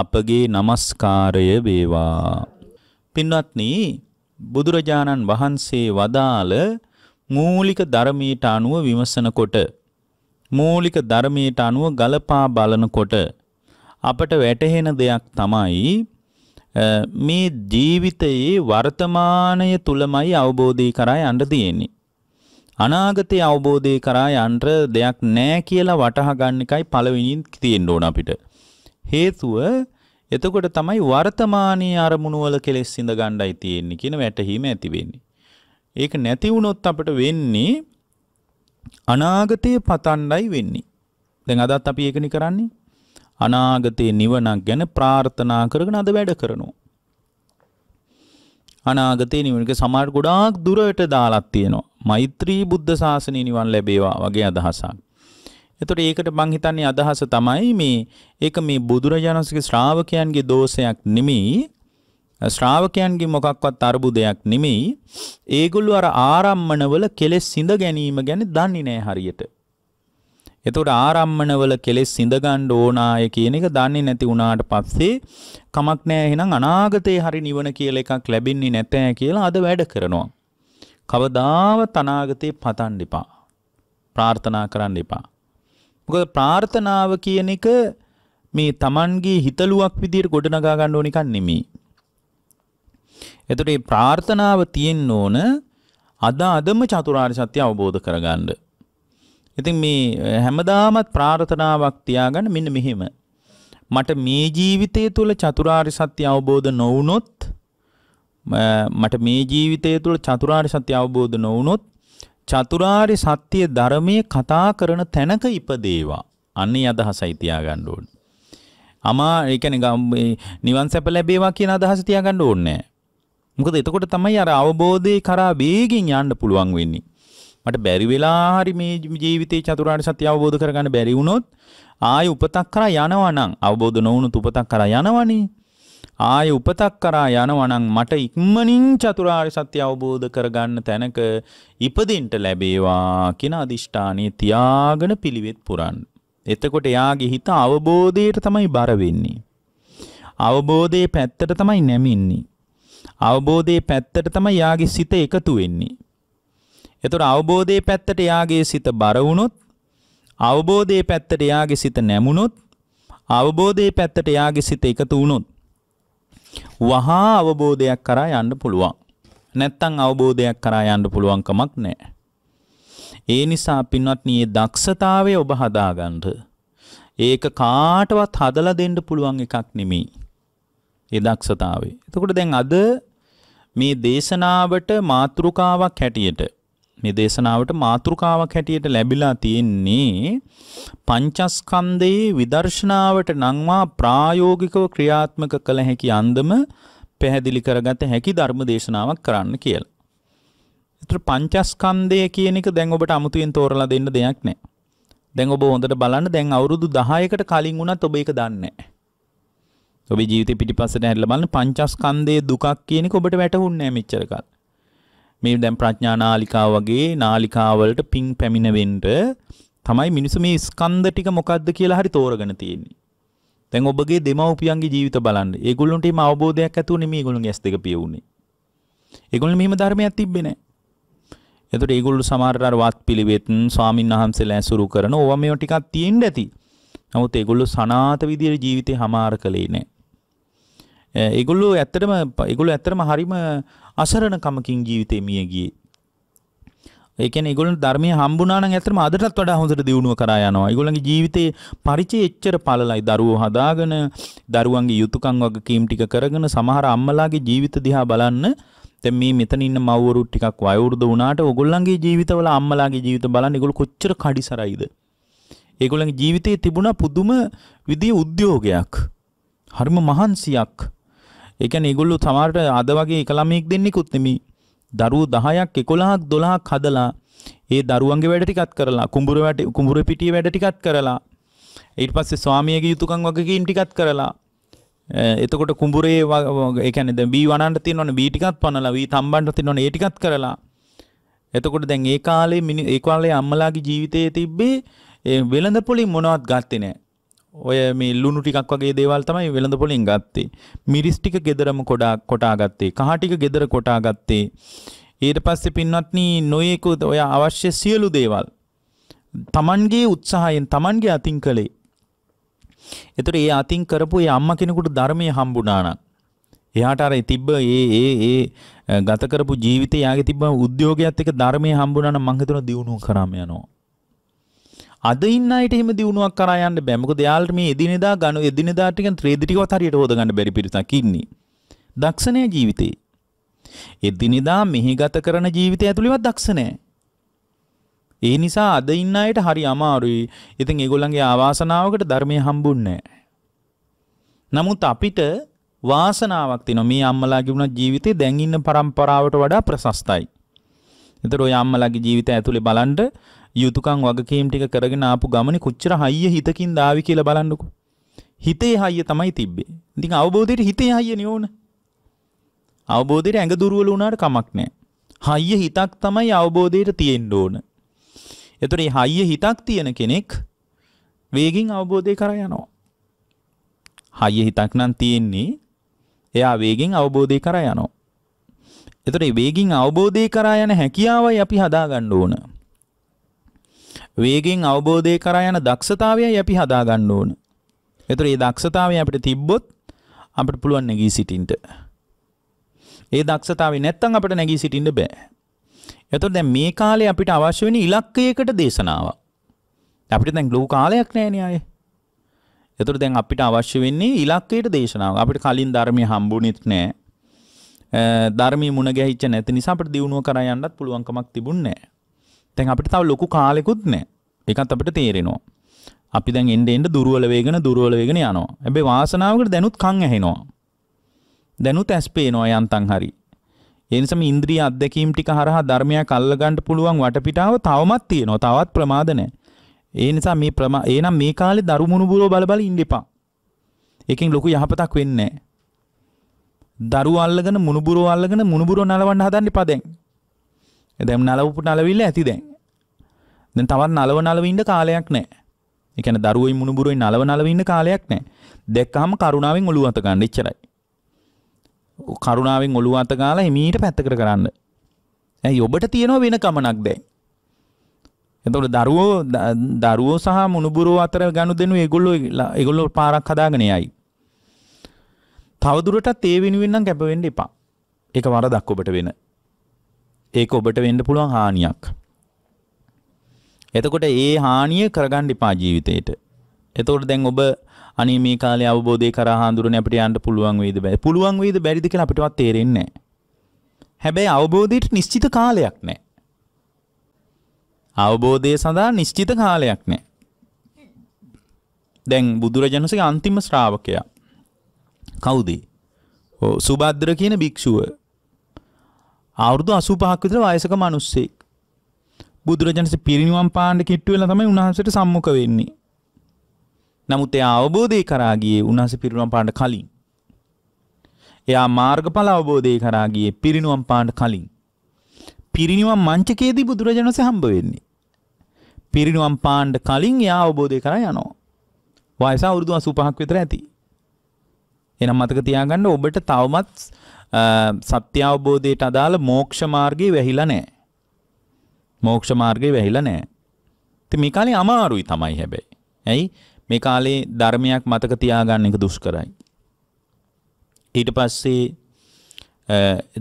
අපගේ নমස්කාරය වේවා. පින්වත්නි බුදුරජාණන් වහන්සේ වදාළ මූලික ධර්මයට අනුව විමසනකොට මූලික ධර්මයට අනුව ගලපා බලනකොට අපට වැටහෙන දෙයක් තමයි මේ ජීවිතයේ වර්තමානය තුලමයි අවබෝධය කරා යන්න තියෙන්නේ. අනාගතය අවබෝධය කරා යන්න දෙයක් නැහැ කියලා වටහා ගන්න එකයි පළවෙනිින් තියෙන්න ඕන අපිට. හේතුව එතකොට තමයි වර්තමානයේ අරමුණු වල කෙලෙස් ඉඳ ගණ්ඩයි තියෙන්නේ කියන වැටහීම ඇති වෙන්නේ. ඒක නැති වුණොත් අපිට වෙන්නේ අනාගතයේ පතණ්ඩයි වෙන්නේ. දැන් අදත් අපි ඒකනේ කරන්නේ. අනාගතයේ නිවනක් ගැන ප්‍රාර්ථනා කරගෙන අද වැඩ කරනවා. අනාගතයේ නිවනක සමහර ගොඩාක් දුරට දාලක් තියෙනවා. මෛත්‍රී බුද්ධ ශාසනය නිවන් ලැබේවා වගේ අදහසක්. එතකොට ඒකට මං හිතන්නේ අදහස තමයි මේ ඒක මේ බුදුරජාණන්සේගේ ශ්‍රාවකයන්ගේ දෝෂයක් නෙමෙයි ශ්‍රාවකයන්ගේ මොකක්වත් අරුබුදයක් නෙමෙයි ඒගොල්ලෝ අර ආරම්මණවල කෙලෙස් සිඳ ගැනීම ගැන දන්නේ නැහැ හරියට එතකොට ආරම්මණවල කෙලෙස් සිඳ ගන්න ඕන අය කියන එක දන්නේ නැති වුණාට පස්සේ කමක් නැහැ එහෙනම් අනාගතේ හරි නිවන කියලා එකක් ලැබෙන්නේ නැතෑ කියලා අද වැඩ කරනවා කවදාවත් අනාගතේ පතන් දෙපා ප්‍රාර්ථනා කරන්න එපා මොකද ප්‍රාර්ථනාව කියන එක මේ Tamanගේ හිතලුවක් විදියට ගොඩනගා ගන්න ඕන එකක් නෙමෙයි. එතකොට මේ ප්‍රාර්ථනාව තියෙන්න ඕන අද අදම චතුරාර්ය සත්‍ය අවබෝධ කරගන්න. ඉතින් මේ හැමදාමත් ප්‍රාර්ථනාවක් තියාගන්න මෙන්න මෙහෙම. මට මේ ජීවිතය තුළ චතුරාර්ය සත්‍ය අවබෝධ නොවුනොත් මට මේ ජීවිතය තුළ චතුරාර්ය සත්‍ය අවබෝධ නොවුනොත් චතුරාරි සත්‍ය ධර්මයේ කතා කරන තැනක ඉපදේවා. අන්නේ අදහසයි තියාගන්න ඕනේ. අමා ඒ කියන්නේ නිවන් සැප ලැබේවා කියන අදහස තියාගන්න ඕනේ මොකද එතකොට තමයි අර අවබෝධය කරා වේගෙන් යන්න පුළුවන් වෙන්නේ. මට බැරි වෙලා හරි මේ ජීවිතේ චතුරාර්ය සත්‍ය අවබෝධ කරගන්න බැරි වුණොත් ආයි උපතක් කරා යනවා නම් අවබෝධ නොවුණු උපතක් කරා යනවනේ. ආය උපතක් කරා යනවනම් මට ඉක්මනින් චතුරාර් සත්‍ය අවබෝධ කරගන්න තැනක ඉපදින්ට ලැබේවා කියෙන අධිෂ්ඨානය තියාගෙන පිළිවෙත් පුරන්. එතකොට එයාගේ හිත අවබෝධයට තමයි බරවෙන්නේ. අවබෝධය පැත්තට තමයි නැමින්නේ. අවබෝධය පැත්තට තමයි යාගේ සිත එකතු වෙන්නේ. එතොට අවබෝධය පැත්තට යාගේ සිත බරවුණොත් අවබෝධය පැත්තට යාගේ සිත නැමුණොත් අවබෝධය පැත්තට යාගේ සිත එකතු වුණොත් වහා අවබෝධයක් කරා යන්න පුළුවන්. නැත්තම් අවබෝධයක් කරා යන්න පුළුවන් කමක් නැහැ. ඒ නිසා පින්වත්නි මේ දක්ෂතාවය ඔබ හදාගන්න. ඒක කාටවත් හදලා දෙන්න පුළුවන් එකක් නෙමෙයි. ඒ දක්ෂතාවය. එතකොට දැන් අද මේ දේශනාවට මාතෘකාවක් හැටියට මේ දේශනාවට මාතෘකාවක් හැටියට ලැබිලා තියෙන්නේ පංචස්කන්ධයේ විදර්ශනාවට නංවා ප්‍රායෝගිකව ක්‍රියාත්මක කළ හැකි අන්දම පැහැදිලි කරගත හැකි ධර්ම දේශනාවක් කරන්න කියලා. ඒතර පංචස්කන්ධය කියන එක දැන් ඔබට අමුතුවෙන් තෝරලා දෙන්න දෙයක් නැහැ. දැන් ඔබ හොඳට බලන්න දැන් අවුරුදු 10කට කලින් වුණත් ඔබ ඒක දන්නේ නැහැ. ඔබේ ජීවිතේ පිටිපස්සට හැරිලා බලන්න පංචස්කන්ධයේ දුකක් කියන එක ඔබට වැටහුන්නේ නැහැ මෙච්චර කාලෙ. මේ දැන් ප්‍රඥා නාලිකාව වගේ නාලිකාවලට පිං පැමිණෙන්න තමයි මිනිස්සු මේ ස්කන්ධ ටික මොකද්ද කියලා හරි තෝරගෙන තියෙන්නේ. දැන් ඔබගේ දෙමව්පියන්ගේ ජීවිත බලන්න. ඒගොල්ලන්ට මේ අවබෝධයක් ඇතුනේ මේගොල්ලන්ගේ ඇස් දෙක පිය වුනේ. ඒගොල්ලන් මෙහිම ධර්මයක් තිබ්බේ නැහැ. එතකොට ඒගොල්ලෝ සමහරට අර වත් පිළිවෙත් ස්වාමින් වහන්සේලා ඇසුරු කරන ඕවා මේවා ටිකක් තියෙන්න ඇති. නමුත් ඒගොල්ලෝ සනාත විදියට ජීවිතේ හමාර කළේ නැහැ. ඒගොල්ලෝ ඇත්තටම ඒගොල්ලෝ ඇත්තටම හරිම අසරණකමකින් ජීවිතේ මිය ගියේ. ඒ කියන්නේ ඒගොල්ලන්ට ධර්මයේ හම්බුණා නම් ඇත්තටම අදටත් වඩා හොඳට දියුණුව කරා යනවා. ඒගොල්ලන්ගේ ජීවිතේ පරිචය එච්චර පළලයි. දරුවෝ හදාගෙන, දරුවන්ගේ යුතුයකම් වගේ කීම් ටික කරගෙන සමහර අම්මලාගේ ජීවිත දිහා බලන්න දැන් මේ මෙතන ඉන්න මව්වරු ටිකක් වයෝවෘද්ධ වුණාට ඕගොල්ලන්ගේ ජීවිතවල අම්මලාගේ ජීවිත බලන්න ඒගොල්ලෝ කොච්චර කඩිසරයිද. ඒගොල්ලන්ගේ ජීවිතේ තිබුණා පුදුම විදිහේ උද්‍යෝගයක්. හරිම මහන්සියක්. ඒ කියන්නේ ඒගොල්ලෝ සමහරට අද වගේ එක ළමෙක් දෙන්නෙකුත් නෙමෙයි. දරුවෝ 10ක් 11ක් 12ක් හදලා ඒ දරුවන්ගේ වැඩ ටිකක් කරලා කුඹුර වැඩ කුඹුර පිටියේ වැඩ ටිකක් කරලා ඊට පස්සේ ස්වාමියාගේ යුතුයකම් වගකීම් ටිකක් කරලා එතකොට කුඹුරේ ඒ කියන්නේ දැන් බී වනන්න තියෙනවනේ බී ටිකක් පනලා වී තම්බන්න තියෙනවනේ ඒ ටිකක් කරලා එතකොට දැන් ඒ කාලේ ඒ කාලේ අම්මලාගේ ජීවිතයේ තිබ්බේ වෙළඳ පොලින් මොනවත් ගත්තේ නැහැ ඔය මේ ලුණු ටිකක් වගේ දේවල් තමයි වෙළඳ පොලින් ගත්තේ. මිරිස් ටික ගෙදරම කොටා කොටා ගත්තේ. කහ ටික ගෙදර කොටා ගත්තේ. ඊට පස්සේ පින්වත්නි නොයේකුත් ඔය අවශ්‍ය සියලු දේවල් Tamanගේ උත්සාහයෙන් Tamanගේ අතින් කළේ. ඒතර ඒ අතින් කරපු ඒ අම්මා කෙනෙකුට ධර්මයේ හම්බුණා නම් එයාට අර තිබ්බ ඒ ඒ ඒ ගත කරපු ජීවිතය යාගේ තිබ්බ උද්‍යෝගයත් එක්ක ධර්මයේ හම්බුණා නම් මං හිතනවා දියුණුව කරාම යනවා. අද ඉන්න අයට එහෙම දිනුවක් කරා යන්න බෑ. මොකද යාළුවට මේ එදිනෙදා ගනු එදිනෙදා ටිකෙන් ත්‍රේදි ටිකවත් හරියට හොද ගන්න බැරි පිරිසක් ඉන්නේ. දක්ෂ නෑ ජීවිතේ. එදිනෙදා මෙහි ගත කරන ජීවිතය ඇතුළේවත් දක්ෂ නෑ. ඒ නිසා අද ඉන්න අයට හරි අමාරුයි. ඉතින් ඒගොල්ලන්ගේ ආවාසනාවකට ධර්මය හම්බුන්නේ නමුත් අපිට වාසනාවක් තියෙනවා මේ අම්මලාගේ වුණා ජීවිතේ දැන් ඉන්න પરම්පරාවට වඩා ප්‍රශස්තයි. ඒතර ඔය අම්මලාගේ ජීවිතය ඇතුලේ බලන්න යුතුයකම් වගකීම් ටික කරගෙන ආපු ගමනේ කොච්චර හයිය හිතකින් දාවි කියලා බලන්නකෝ. හිතේ හයිය තමයි තිබ්බේ. ඉතින් අවබෝධයට හිතේ හයිය නියෝන. අවබෝධයට ඇඟ දුර්වල වුණාට කමක් නැහැ. හයිය හිතක් තමයි අවබෝධයට තියෙන්න ඕන. එතකොට මේ හයිය හිතක් තියෙන කෙනෙක් වේගින් අවබෝධය කරා යනවා. හයිය හිතක් නම් තියෙන්නේ එයා වේගෙන් අවබෝධය කරා යනවා. එතකොට වේගින් අවබෝධය කරා යන හැකියාවයි අපි හදාගන්න ඕන. වේගෙන් අවබෝධය කරා යන දක්ෂතාවයයි අපි හදාගන්න ඕන. ඒතර මේ දක්ෂතාවය අපිට තිබ්බොත් අපිට පුළුවන් නැගී සිටින්න. ඒ දක්ෂතාවය නැත්තම් අපිට නැගී සිටින්න බෑ. එතකොට දැන් මේ කාලේ අපිට අවශ්‍ය වෙන ඉලක්කයකට දේශනාවක්. අපිට දැන් ලොකු කාලයක් නැහැ අය. එතකොට දැන් අපිට අවශ්‍ය වෙන්නේ ඉලක්කයට දේශනාවක්. අපිට කලින් ධර්මයේ හම්බුනේත් නැහැ. ධර්මයේ මුණ ගැහිච්ච නැති නිසා අපිට දිනුව කරා යන්නත් පුළුවන්කමක් තිබුණේ නැහැ. තැන් අපිට තව ලොකු කාලෙකුත් නෑ එකත් අපිට තේරෙනවා අපි දැන් එන්ඩ එන්ඩ දුරුවල වේගෙන දුරුවල වේගෙන යනවා ඇබේ වාසනාවකට දැනුත් කං ඇහෙනවා දැනුත් ඇස්පේනවා යන්තන් හරි එනිසම ඉන්ද්‍රී අත්දැකීම් ටික හරහා ධර්මයක් අල්ලගන්න පුළුවන් වටපිටාව තවමත් තියෙනවා තවත් ප්‍රමාද නැහැ. ඒ නිසා මේ ප්‍රමා එනම් මේ කාලේ දරුමුණු බුරෝ බල බල ඉන්න එපා. එකෙන් ලොකු යහපතක් වෙන්නේ නැහැ. දරුවෝ අල්ලගෙන මුණුබුරෝ අල්ලගෙන මුණුබුරෝ නලවන්න හදන්න එපා දැන්. දැම් නලවපු නලවිල්ල ඇති දැන් දැන් තවත් නලව නලවඉන්න කාලයක් නෑ එකන දරුවයි මුණුබුරුවයි නලව නලවඉන්න කාලයක් නෑ දැක්කාම කරුණාවෙන් ඔලු අත ගන්න ඉච්චරයි කරුණාවෙන් ඔලු අත ගාලා එමීට පැත්තකර කරන්න ඇයි ඔබට තියෙනවා වෙන කමනක් දැන් එතකොට දරුවෝ දරුවෝ සහ මුණුබුරුවෝ අතර ගනුදෙනු ඒගොල්ලෝ ඒගොල්ලෝ පාරක් හදාගෙන යයි තවදුරටත් ඒ වෙනුවෙන් නම් කැප වෙන්න එපා ඒක වරදක් ඔබට වෙන ඒක ඔබට වෙන්න පුළුවන් හානියක්. එතකොට ඒ හානිය කරගන්න එපා ජීවිතේට. එතකොට දැන් ඔබ අනේ මේ කාලේ අවබෝධය කරා හාඳුරනේ අපිට යන්න පුළුවන් වේද බැ. පුළුවන් වේද බැරිද කියලා අපිටවත් තේරෙන්නේ නැහැ. හැබැයි අවබෝධයට නිශ්චිත කාලයක් නැහැ. අවබෝධය සඳහා නිශ්චිත කාලයක් නැහැ. දැන් බුදුරජාණන්සේගේ අන්තිම ශ්‍රාවකයා කවුද? සුබද්‍ර කියන භික්ෂුව අවුරුදු 85ක් විතර වයසක මිනිස්සෙක්. බුදුරජාණන්සේ පිරිණිවන් පාන්න කිට්ටු වෙලා තමයි උන්වහන්සේට සම්මුඛ වෙන්නේ. නමුත් එයා අවබෝධය කරා ගියේ උන්වහන්සේ පිරිණිවන් පාන්න කලින්. එයා මාර්ගඵල අවබෝධය කරා ගියේ පිරිණිවන් පාන්න කලින්. පිරිණිවන් මංචකයේදී බුදුරජාණන්සේ හම්බ වෙන්නේ. පිරිණිවන් පාන්න කලින් එයා අවබෝධය කරා යනවා. වයස අවුරුදු 85ක් විතර ඇති. එහෙනම් මතක තියාගන්න ඔබට තවමත් සත්‍ය අවබෝධයට අදාළ මෝක්ෂ මාර්ගේ වැහිලා නැහැ. මෝක්ෂ මාර්ගේ වැහිලා නැහැ. ඉතින් මේ කාලේ අමාරුයි තමයි හැබැයි. ඇයි? මේ කාලේ ධර්මයක් මතක තියාගන්න එක දුෂ්කරයි. ඊට පස්සේ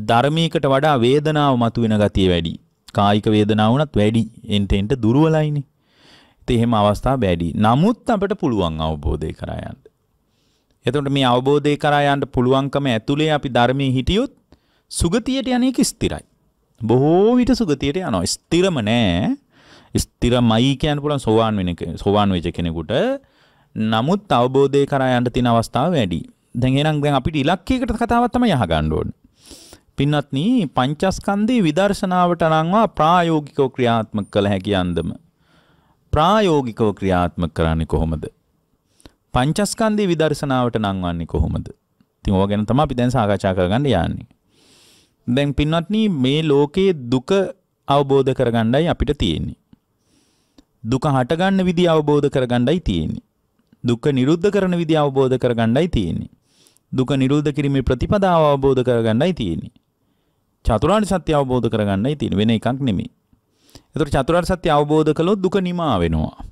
ධර්මයකට වඩා වේදනාව මතුවෙන ගතිය වැඩි. කායික වේදනාව වුණත් වැඩි. එන්ට එන්ට දුර්වලයිනේ. ඉතින් එහෙම අවස්ථා වැඩි. නමුත් අපිට පුළුවන් අවබෝධය කරා යන්න. එතකොට මේ අවබෝධය කරා යන්න පුළුවන්කම ඇතුලේ අපි ධර්මයේ හිටියොත් සුගතියට යන්නේක ස්ථිරයි. බොහෝ විට සුගතියට යනවා. ස්ථිරම නෑ. ස්ථිරමයි කියන්න පුළුවන් සෝවාන් වෙන සෝවාන් වෙච්ච කෙනෙකුට. නමුත් අවබෝධය කරා යන්න තියෙන අවස්ථාව වැඩි. දැන් එහෙනම් දැන් අපිට ඉලක්කයකට කතාවක් තමයි අහගන්න ඕනේ. පින්වත්නි පංචස්කන්ධේ විදර්ශනාවට අනංවා ප්‍රායෝගිකව ක්‍රියාත්මක කළ හැකි යන්දම ප්‍රායෝගිකව ක්‍රියාත්මක කරන්නේ කොහොමද? පංචස්කන්ධේ විදර්ශනාවට නංවන්නේ කොහොමද? ඉතින් ඕවා ගැන තමයි අපි දැන් සාකච්ඡා කරගන්න යන්නේ. දැන් පින්වත්නි මේ ලෝකයේ දුක අවබෝධ කරගන්නයි අපිට තියෙන්නේ. දුක හටගන්න විදිය අවබෝධ කරගන්නයි තියෙන්නේ. දුක නිරුද්ධ කරන විදිය අවබෝධ කරගන්නයි තියෙන්නේ. දුක නිරුද්ධ කිරීමේ ප්‍රතිපදාව අවබෝධ කරගන්නයි තියෙන්නේ. චතුරාර්ය සත්‍ය අවබෝධ කරගන්නයි තියෙන්නේ වෙන එකක් නෙමෙයි. ඒතර චතුරාර්ය සත්‍ය අවබෝධ කළොත් දුක නිමා වෙනවා.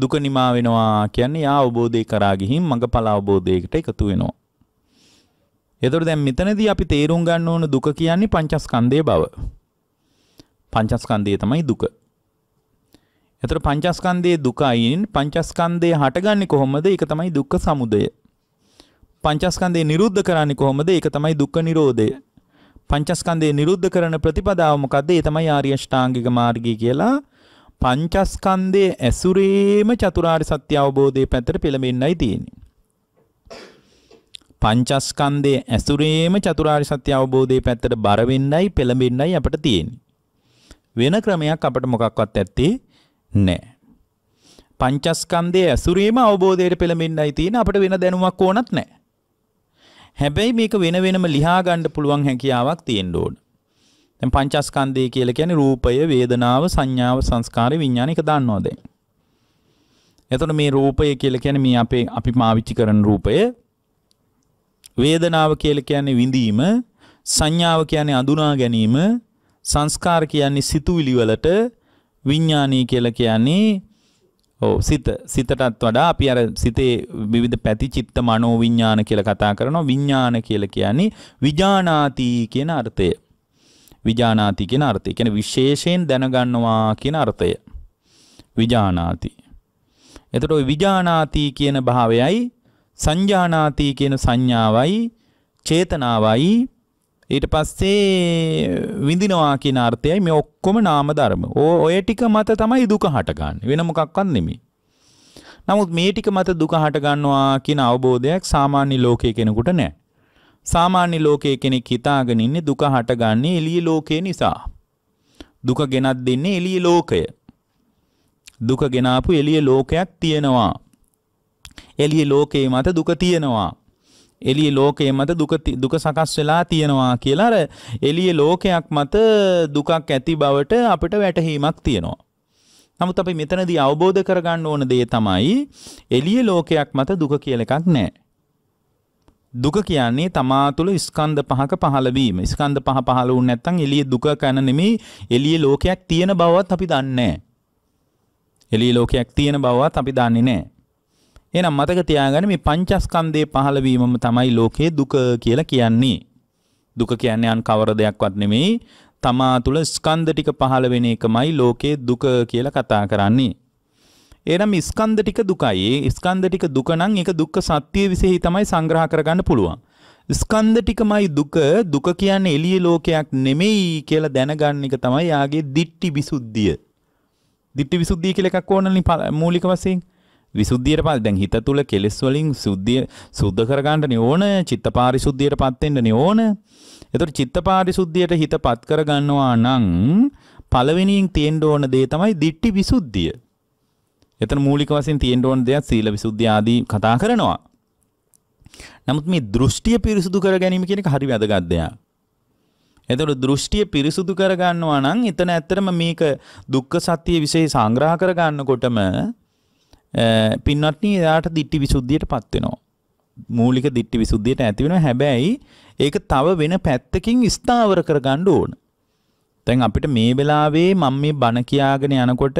දුක නිමා වෙනවා කියන්නේ යා අවබෝධය කරා ගිහින් මඟඵල අවබෝධයකට එකතු වෙනවා. එතකොට දැන් මෙතනදී අපි තේරුම් ගන්න ඕන දුක කියන්නේ පංචස්කන්ධයේ බව. පංචස්කන්ධය තමයි දුක. එතකොට පංචස්කන්ධයේ දුකයින් පංචස්කන්ධය හටගන්නේ කොහොමද? ඒක තමයි දුක්ඛ සමුදය. පංචස්කන්ධය නිරුද්ධ කරන්නේ කොහොමද? ඒක තමයි දුක්ඛ නිරෝධය. පංචස්කන්ධය නිරුද්ධ කරන ප්‍රතිපදාව මොකද්ද? ඒ තමයි ආර්ය ෂ්ටාංගික මාර්ගය කියලා පංචස්කන්දය ඇසුරේම චතුරාර් සත්‍ය අවබෝධය පැතර පෙළඹෙන්න්නයි තියෙන්නේ. පංචස්කන්දය ඇසුරේම චතුරාර් සත්‍ය අවබෝධය පැත්තට බරවෙන්නයි පෙළඹෙන්න්නයි අපට තියෙන්නේ. වෙන ක්‍රමයක් අපට මොකක්වත් ඇත්තේ නෑ. පංචස්කන්දය ඇසුරීම අවබෝධයට පෙළමෙන්න්නයි තියෙන අපට වෙන දැනුවක් ඕනත් නෑ. හැබැයි මේක වෙන වෙනම ලිහාගණ්ඩ පුළුවන් හැකියාවක් තියෙන්ඩෝඩ. දැන් පංචස්කන්ධය කියලා කියන්නේ රූපය, වේදනාව, සංඥාව, සංස්කාරය, විඥාන එක දන්නවද? එතකොට මේ රූපය කියලා කියන්නේ මේ අපේ අපි පාවිච්චි කරන රූපය. වේදනාව කියලා කියන්නේ විඳීම, සංඥාව කියන්නේ අඳුනා ගැනීම, සංස්කාර කියන්නේ සිතුවිලි වලට, විඥානීය කියලා කියන්නේ ඔව් සිත සිතටත් වඩා අපි අර සිතේ විවිධ පැති චිත්ත මනෝ විඥාන කියලා කතා කරනවා විඥාන කියලා කියන්නේ විජානාති කියන අර්ථය විජානාති කියන අර්ථය. කියන්නේ විශේෂයෙන් දැනගන්නවා කියන අර්ථය. විජානාති. එතකොට ওই විජානාති කියන භාවයයි සංජානාති කියන සංඥාවයි චේතනාවයි ඊට පස්සේ විඳිනවා කියන අර්ථයයි මේ ඔක්කොම නාම ධර්ම. ඔය ටික මත තමයි දුක හටගන්නේ. වෙන මොකක්වත් නෙමෙයි. නමුත් මේ ටික මත දුක හටගන්නවා කියන අවබෝධයක් සාමාන්‍ය ලෝකයේ කෙනෙකුට නැහැ. සාමාන්‍ය ලෝකයේ කෙනෙක් හිතාගෙන ඉන්නේ දුක හටගන්නේ එළිය ලෝකේ නිසා. දුක ගෙනත් දෙන්නේ එළිය ලෝකය. දුක ගෙනාපු එළිය ලෝකයක් තියෙනවා. එළිය ලෝකේ මත දුක තියෙනවා. එළිය ලෝකයේ මත දුක දුක සකස් වෙලා තියෙනවා කියලා අර එළිය ලෝකයක් මත දුකක් ඇති බවට අපිට වැටහීමක් තියෙනවා. නමුත් අපි මෙතනදී අවබෝධ කරගන්න ඕන දේ තමයි එළිය ලෝකයක් මත දුක කියලා එකක් නැහැ. දුක කියන්නේ තමා තුළ ස්කන්ධ පහක පහළවීම. ස්කන්ධ පහ පහළ වුණ නැත්නම් එළියේ දුක කන නෙමෙයි එළියේ ලෝකයක් තියෙන බවවත් අපි දන්නේ නැහැ. එළියේ ලෝකයක් තියෙන බවවත් අපි දන්නේ නැහැ. එහෙනම් මතක තියාගන්න මේ පංචස්කන්ධයේ පහළවීමම තමයි ලෝකයේ දුක කියලා කියන්නේ. දුක කියන්නේ අන් කවර දෙයක්වත් නෙමෙයි. තමා තුළ ස්කන්ධ ටික පහළ වෙන එකමයි ලෝකයේ දුක කියලා කතා කරන්නේ. එනම් ස්කන්ධ ටික දුකයි. ඒ ස්කන්ධ ටික දුක නම් ඒක දුක්ඛ සත්‍ය විශේෂයි තමයි සංග්‍රහ කරගන්න පුළුවන්. ස්කන්ධ ටිකමයි දුක. දුක කියන්නේ එළිය ලෝකයක් නෙමෙයි කියලා දැනගන්න එක තමයි යාගේ දිට්ටි විසුද්ධිය. දිට්ටි විසුද්ධිය කියලා එකක් ඕනනේ මූලික වශයෙන්. විසුද්ධියට පස් දැන් හිත තුල කෙලෙස් වලින් සුද්ධිය සුද්ධ කරගන්නනේ ඕන. චිත්තපාරිශුද්ධියටපත් වෙන්නනේ ඕන. එතකොට චිත්තපාරිශුද්ධියට හිතපත් කරගන්නවා නම් පළවෙනියෙන් තියෙන්න ඕන දේ තමයි දිට්ටි විසුද්ධිය. එතන මූලික වශයෙන් තියෙන්න ඕන දෙයක් සීල විසුද්ධිය ආදී කතා කරනවා. නමුත් මේ දෘෂ්ටිය පිරිසුදු කර ගැනීම කියන එක හරි වැදගත් දෙයක්. එතකොට දෘෂ්ටිය පිරිසුදු කර ගන්නවා නම් එතන ඇත්තටම මේක දුක්ඛ සත්‍ය વિશે සංග්‍රහ කර ගන්නකොටම පින්වත්නි එයාට දිට්ටි විසුද්ධියටපත් වෙනවා. මූලික දිට්ටි විසුද්ධියට ඇති වෙනවා. හැබැයි ඒක තව වෙන පැත්තකින් ස්ථාවර කරගන්න ඕන. දැන් අපිට මේ වෙලාවේ මම මේ බණ කියාගෙන යනකොට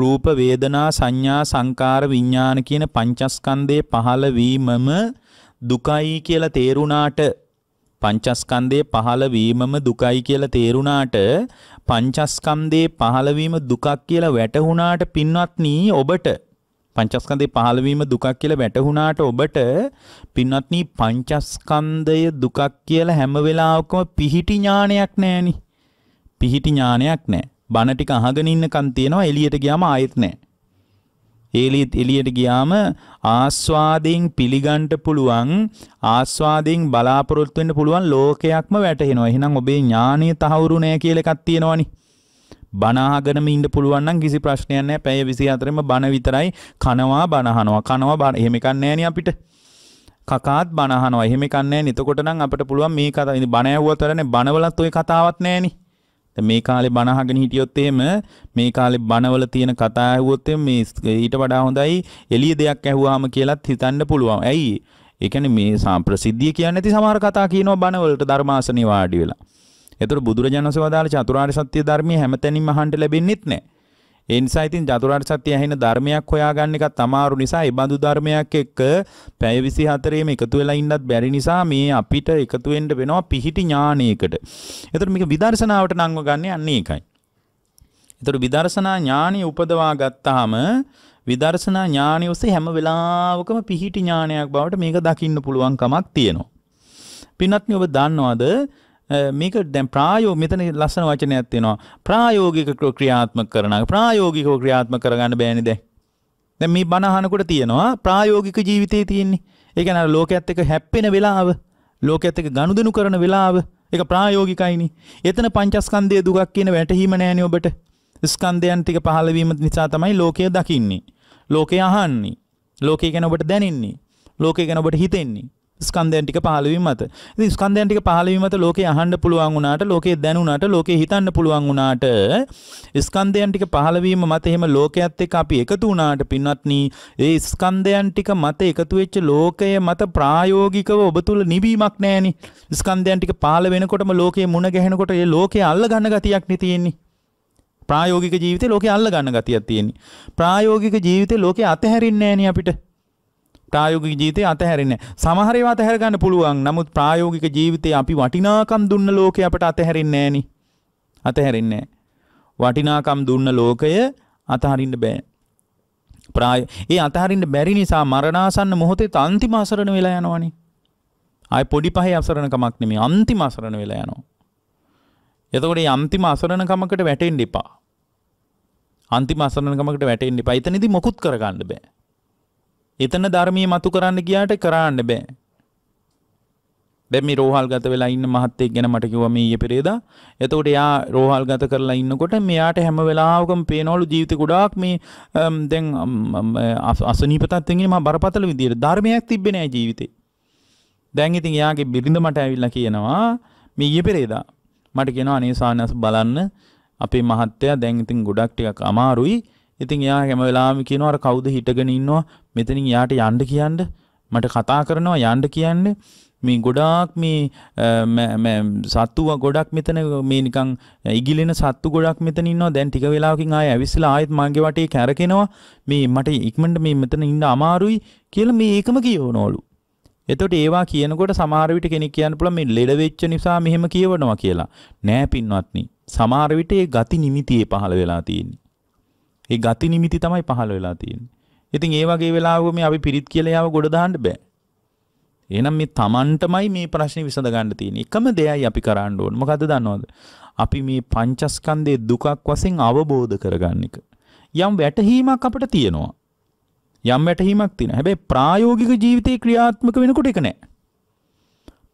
රූප වේදනා සංඥා සංකාර විඥාන කියන පංචස්කන්ධයේ පහළ වීමම දුකයි කියලා තේරුණාට පංචස්කන්ධයේ පහළ වීමම දුකයි කියලා තේරුණාට පංචස්කන්ධයේ පහළ වීම දුකක් කියලා වැටහුණාට පින්වත්නි ඔබට පංචස්කන්ධයේ පහළ වීම දුකක් කියලා වැටහුණාට ඔබට පින්වත්නි පංචස්කන්ධය දුකක් කියලා හැම වෙලාවකම පිහිටි ඥානයක් නැහෙනි පිහිටි ඥානයක් නැහැ බණ ටික අහගෙන ඉන්නකන් තියෙනවා එළියට ගියාම ආයෙත් නැහැ. ඒලිත් එළියට ගියාම ආස්වාදයෙන් පිළිගන්න පුළුවන් ආස්වාදයෙන් බලාපොරොත්තු වෙන්න පුළුවන් ලෝකයක්ම වැටහෙනවා. එහෙනම් ඔබේ ඥානය තහවුරු නෑ කියලා එකක් තියෙනවනේ. බණ අහගෙනම ඉන්න පුළුවන් නම් කිසි ප්‍රශ්නයක් නෑ. පැය 24ෙම බණ විතරයි කනවා බණ අහනවා. කනවා බණ එහෙම එකක් නෑනේ අපිට. කකාත් බණ අහනවා. එහෙම එකක් නෑනේ. එතකොට නම් අපිට පුළුවන් මේ කතාව ඉතින් බණ ඇහුවත් වැඩනේ. බණවලත් ওই කතාවක් නෑනේ. දැන් මේ කාලේ බණ අහගෙන හිටියොත් එහෙම මේ කාලේ බණවල තියෙන කතා ඇහුවොත් මේ ඊට වඩා හොඳයි එළිය දෙයක් ඇහුවාම කියලාත් හිතන්න පුළුවන්. ඇයි? ඒ කියන්නේ මේ ප්‍රසිද්ධිය කියන්නේ නැති සමහර කතා කියනවා බණවලට ධර්මාසනේ වාඩි වෙලා. ඒතර බුදුරජාණන් වහන්සේ වදාළ චතුරාර්ය සත්‍ය ධර්මයේ හැමතැනින්ම අහන්න ලැබෙන්නේත් නැහැ. ඒ නිසා ඉතින් චතුරාර්ය සත්‍ය ඇහෙන ධර්මයක් හොයාගන්න එකත් අමාරු නිසා ඒ බඳු ධර්මයක් එක්ක පැය 24ෙම එකතු වෙලා ඉන්නත් බැරි නිසා මේ අපිට එකතු වෙන්න වෙනවා පිහිටි ඥානයකට. ඒතර මේක විදර්ශනාවට නංව ගන්න යන්නේ ඒකයි. ඒතර විදර්ශනා ඥානිය උපදවා ගත්තාම විදර්ශනා ඥානිය ඔස්සේ හැම වෙලාවකම පිහිටි ඥානයක් බවට මේක දකින්න පුළුවන් කමක් තියෙනවා. පින්වත්නි ඔබ දන්නවද මේක දැන් ප්‍රායෝ මෙතන ලස්සන වචනයක් තියෙනවා ප්‍රායෝගික ක්‍රියාත්මක කරන ප්‍රායෝගිකව ක්‍රියාත්මක කරගන්න බෑනේ දැන් දැන් මේ බණ අහනකොට තියෙනවා ප්‍රායෝගික ජීවිතේ තියෙන්නේ ඒ කියන්නේ අර ලෝකයේත් එක්ක හැප්පෙන වෙලාව ලෝකයේත් එක්ක ගනුදෙනු කරන වෙලාව ඒක ප්‍රායෝගිකයිනේ එතන පංචස්කන්ධයේ දුකක් කියන වැටහීම නැහැනේ ඔබට ස්කන්ධයන් ටික පහළ වීම නිසා තමයි ලෝකය දකින්නේ ලෝකය අහන්නේ ලෝකය ගැන ඔබට දැනෙන්නේ ලෝකය ගැන ඔබට හිතෙන්නේ ස්කන්ධයන් ටික පහළවීම මත. ඉතින් ස්කන්ධයන් ටික පහළවීම මත ලෝකේ අහන්න පුළුවන් වුණාට, ලෝකේ දැනුණාට, ලෝකේ හිතන්න පුළුවන් වුණාට ස්කන්ධයන් ටික පහළවීම මත එහෙම ලෝකයේත් එක්ක අපි එකතු වුණාට පින්වත්නි, ඒ ස්කන්ධයන් ටික මත එකතු වෙච්ච ලෝකය මත ප්‍රායෝගිකව ඔබ තුල නිවීමක් නැහෙනි. ස්කන්ධයන් ටික පහළ වෙනකොටම ලෝකයේ මුණ ගැහෙනකොට ඒ ලෝකයේ අල්ල ගන්න ගතියක් නේ තියෙන්නේ. ප්‍රායෝගික ජීවිතේ ලෝකේ අල්ල ගන්න ගතියක් තියෙන්නේ. ප්‍රායෝගික ජීවිතේ ලෝකේ අතහැරින්නේ නැහෙනි අපිට. ප්‍රායෝගික ජීවිතේ අතහැරෙන්නේ සමහර ඒවා අතහැර ගන්න පුළුවන් නමුත් ප්‍රායෝගික ජීවිතේ අපි වටිනාකම් දුන්න ලෝකේ අපට අතහැරෙන්නේ නැහෙනි අතහැරෙන්නේ වටිනාකම් දුන්න ලෝකය අතහරින්න බෑ ප්‍රාය ඒ අතහරින්න බැරි නිසා මරණාසන්න මොහොතේ අන්තිම අසරණ වෙලා යනවනේ ආයි පොඩි පහේ අසරණකමක් නෙමෙයි අන්තිම අසරණ වෙලා යනවා එතකොට මේ අන්තිම අසරණකමකට වැටෙන්න එපා අන්තිම අසරණකමකට වැටෙන්න එපා. එතනදී මොකුත් කරගන්න බෑ. එතන ධර්මී මතු කරන්න ගියාට කරන්න බෑ. දැන් මේ රෝහල් ගත වෙලා ඉන්න මහත්තයෙක් ගැන මට කිව්වා මේ ඊයේ පෙරේදා. එතකොට එයා රෝහල් ගත කරලා ඉන්නකොට මෙයාට හැම වෙලාවකම පේනවලු ජීවිත ගොඩාක් මේ දැන් අසනීප තත්ත්වෙන් මම බරපතල විදියට ධර්මයක් තිබ්බේ නෑ ජීවිතේ. දැන් ඉතින් එයාගේ බිරිඳ මට ඇවිල්ලා කියනවා මේ ඊයේ පෙරේදා මට කියනවා අනේ සානස් බලන්න අපේ මහත්තයා දැන් ඉතින් ගොඩක් ටිකක් අමාරුයි ඉතින් එයා හැම වෙලාවෙම කියනවා අර කවුද හිටගෙන ඉන්නවා මෙතනින් යාට යන්න කියන්න මට කතා කරනවා යන්න කියන්නේ මේ ගොඩාක් මේ සත්තුව ගොඩක් මෙතන මේ නිකන් ඉගිලෙන සත්තු ගොඩක් මෙතන ඉන්නවා දැන් ටික වෙලාවකින් ආයෙ ඇවිස්සලා ආයෙත් මගේ වටේ කැරකෙනවා මේ මට ඉක්මනට මේ මෙතන ඉන්න අමාරුයි කියලා මේ ඒකම කියවනවලු එතකොට ඒවා කියනකොට සමහර විට කෙනෙක් කියන්න පුළුවන් මේ ලෙඩ වෙච්ච නිසා මෙහෙම කියවනවා කියලා නෑ පින්වත්නි සමහර විට ඒ ගති නිමිතියේ පහළ වෙලා තියෙන්නේ ඒ ගති නිමිති තමයි පහළ වෙලා තියෙන්නේ. ඉතින් ඒ වගේ වෙලාවක මේ අපි පිරිත් කියලා යාව ගොඩ දාන්න බෑ. එහෙනම් මේ Tamanටමයි මේ ප්‍රශ්නේ විසඳ ගන්න තියෙන්නේ. එකම දෙයයි අපි කරන්න ඕන. මොකද්ද දන්නවද? අපි මේ පංචස්කන්ධයේ දුකක් වශයෙන් අවබෝධ කරගන්න එක. යම් වැටහීමක් අපිට තියෙනවා. යම් වැටහීමක් තියෙනවා. හැබැයි ප්‍රායෝගික ජීවිතේ ක්‍රියාත්මක වෙනකොට ඒක නෑ.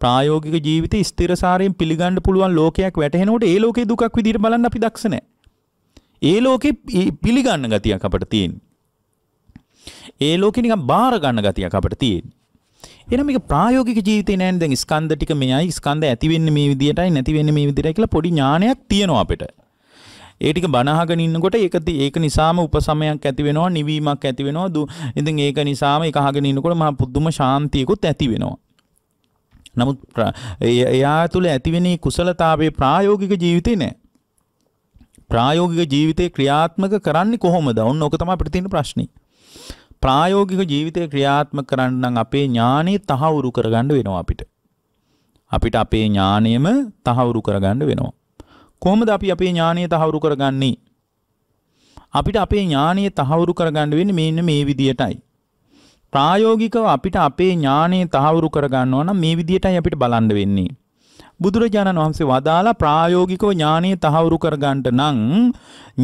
ප්‍රායෝගික ජීවිතේ ස්ථිරසාරයෙන් පිළිගන්න පුළුවන් ලෝකයක් වැටහෙනකොට ඒ ලෝකේ දුකක් විදිහට බලන්න අපි දක්ෂ නැහැ. ඒ ලෝකෙ පිළිගන්න ගතියක් අපට තියෙන. ඒ ලෝකෙ නිකන් බාර ගන්න ගතියක් අපට තියෙන. එහෙනම් මේක ප්‍රායෝගික ජීවිතේ නෑනේ දැන් ස්කන්ධ ටික මෙයයි ස්කන්ධ ඇති වෙන්නේ මේ විදියටයි නැති වෙන්නේ මේ විදියටයි කියලා පොඩි ඥානයක් තියෙනවා අපිට. ඒ ටික බනහගෙන ඉන්නකොට ඒක ඒක නිසාම උපසමයක් ඇති වෙනවා නිවීමක් ඇති වෙනවා දු ඉතින් ඒක නිසාම ඒක අහගෙන ඉන්නකොට මහා පුදුම ශාන්තියකුත් ඇති වෙනවා නමුත් එයා තුළ ඇතිවෙන කුසලතාවයේ ප්‍රායෝගික ජීවිතේ නෑ ප්‍රායෝගික ජීවිතේ ක්‍රියාත්මක කරන්නේ කොහොමද? ඔන්න ඕක තමයි අපිට තියෙන ප්‍රශ්නේ. ප්‍රායෝගික ජීවිතේ ක්‍රියාත්මක කරන්න නම් අපේ ඥානෙ තහවුරු කරගන්න වෙනවා අපිට. අපිට අපේ ඥානෙම තහවුරු කරගන්න වෙනවා. කොහොමද අපි අපේ ඥානෙ තහවුරු කරගන්නේ? අපිට අපේ ඥානෙ තහවුරු කරගන්න වෙන්නේ මෙන්න මේ විදියටයි. ප්‍රායෝගිකව අපිට අපේ ඥානෙ තහවුරු කරගන්නවා නම් මේ විදියටයි අපිට බලන්න වෙන්නේ. බුදුරජාණන් වහන්සේ වදාලා ප්‍රායෝගිකව ඥානය තහවුරු කරගන්නට නම්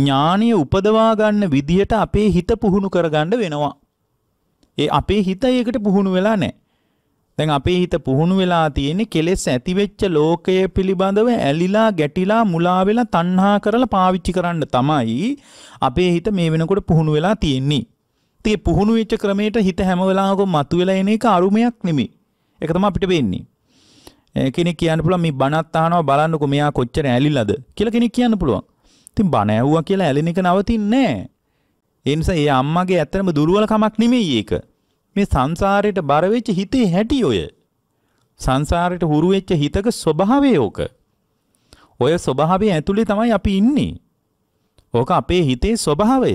ඥානය උපදවා ගන්න විදියට අපේ හිත පුහුණු කරගන්න වෙනවා. ඒ අපේ හිත ඒකට පුහුණු වෙලා නැහැ. දැන් අපේ හිත පුහුණු වෙලා තියෙන්නේ කෙලෙස් ඇති වෙච්ච ලෝකය පිළිබඳව ඇලිලා ගැටිලා මුලා වෙලා තණ්හා කරලා පාවිච්චි කරන්න තමයි අපේ හිත මේ වෙනකොට පුහුණු වෙලා තියෙන්නේ. ඉතින් පුහුණු වෙච්ච ක්‍රමයට හිත හැම වෙලාවකම මතුවලා එන එක අරුමයක් නෙමෙයි. ඒක තමයි අපිට වෙන්නේ. Eh, කෙනෙක් කියන්න පුළුවන් මේ බණත් අහනවා බලන්නකෝ මෙයා කොච්චර ඇලිලාද කියලා කෙනෙක් කියන්න පුළුවන්. ඉතින් බණ ඇහුවා කියලා ඇලෙන එක නවතින්නේ නැහැ. ඒ නිසා ඒ අම්මගේ ඇත්තම දුර්වලකමක් නෙමෙයි ඒක. මේ සංසාරයට බර වෙච්ච හිතේ හැටි ඔය. සංසාරයට හුරු වෙච්ච හිතක ස්වභාවය ඕක. ඔය ස්වභාවය ඇතුලේ තමයි අපි ඉන්නේ. ඕක අපේ හිතේ ස්වභාවය.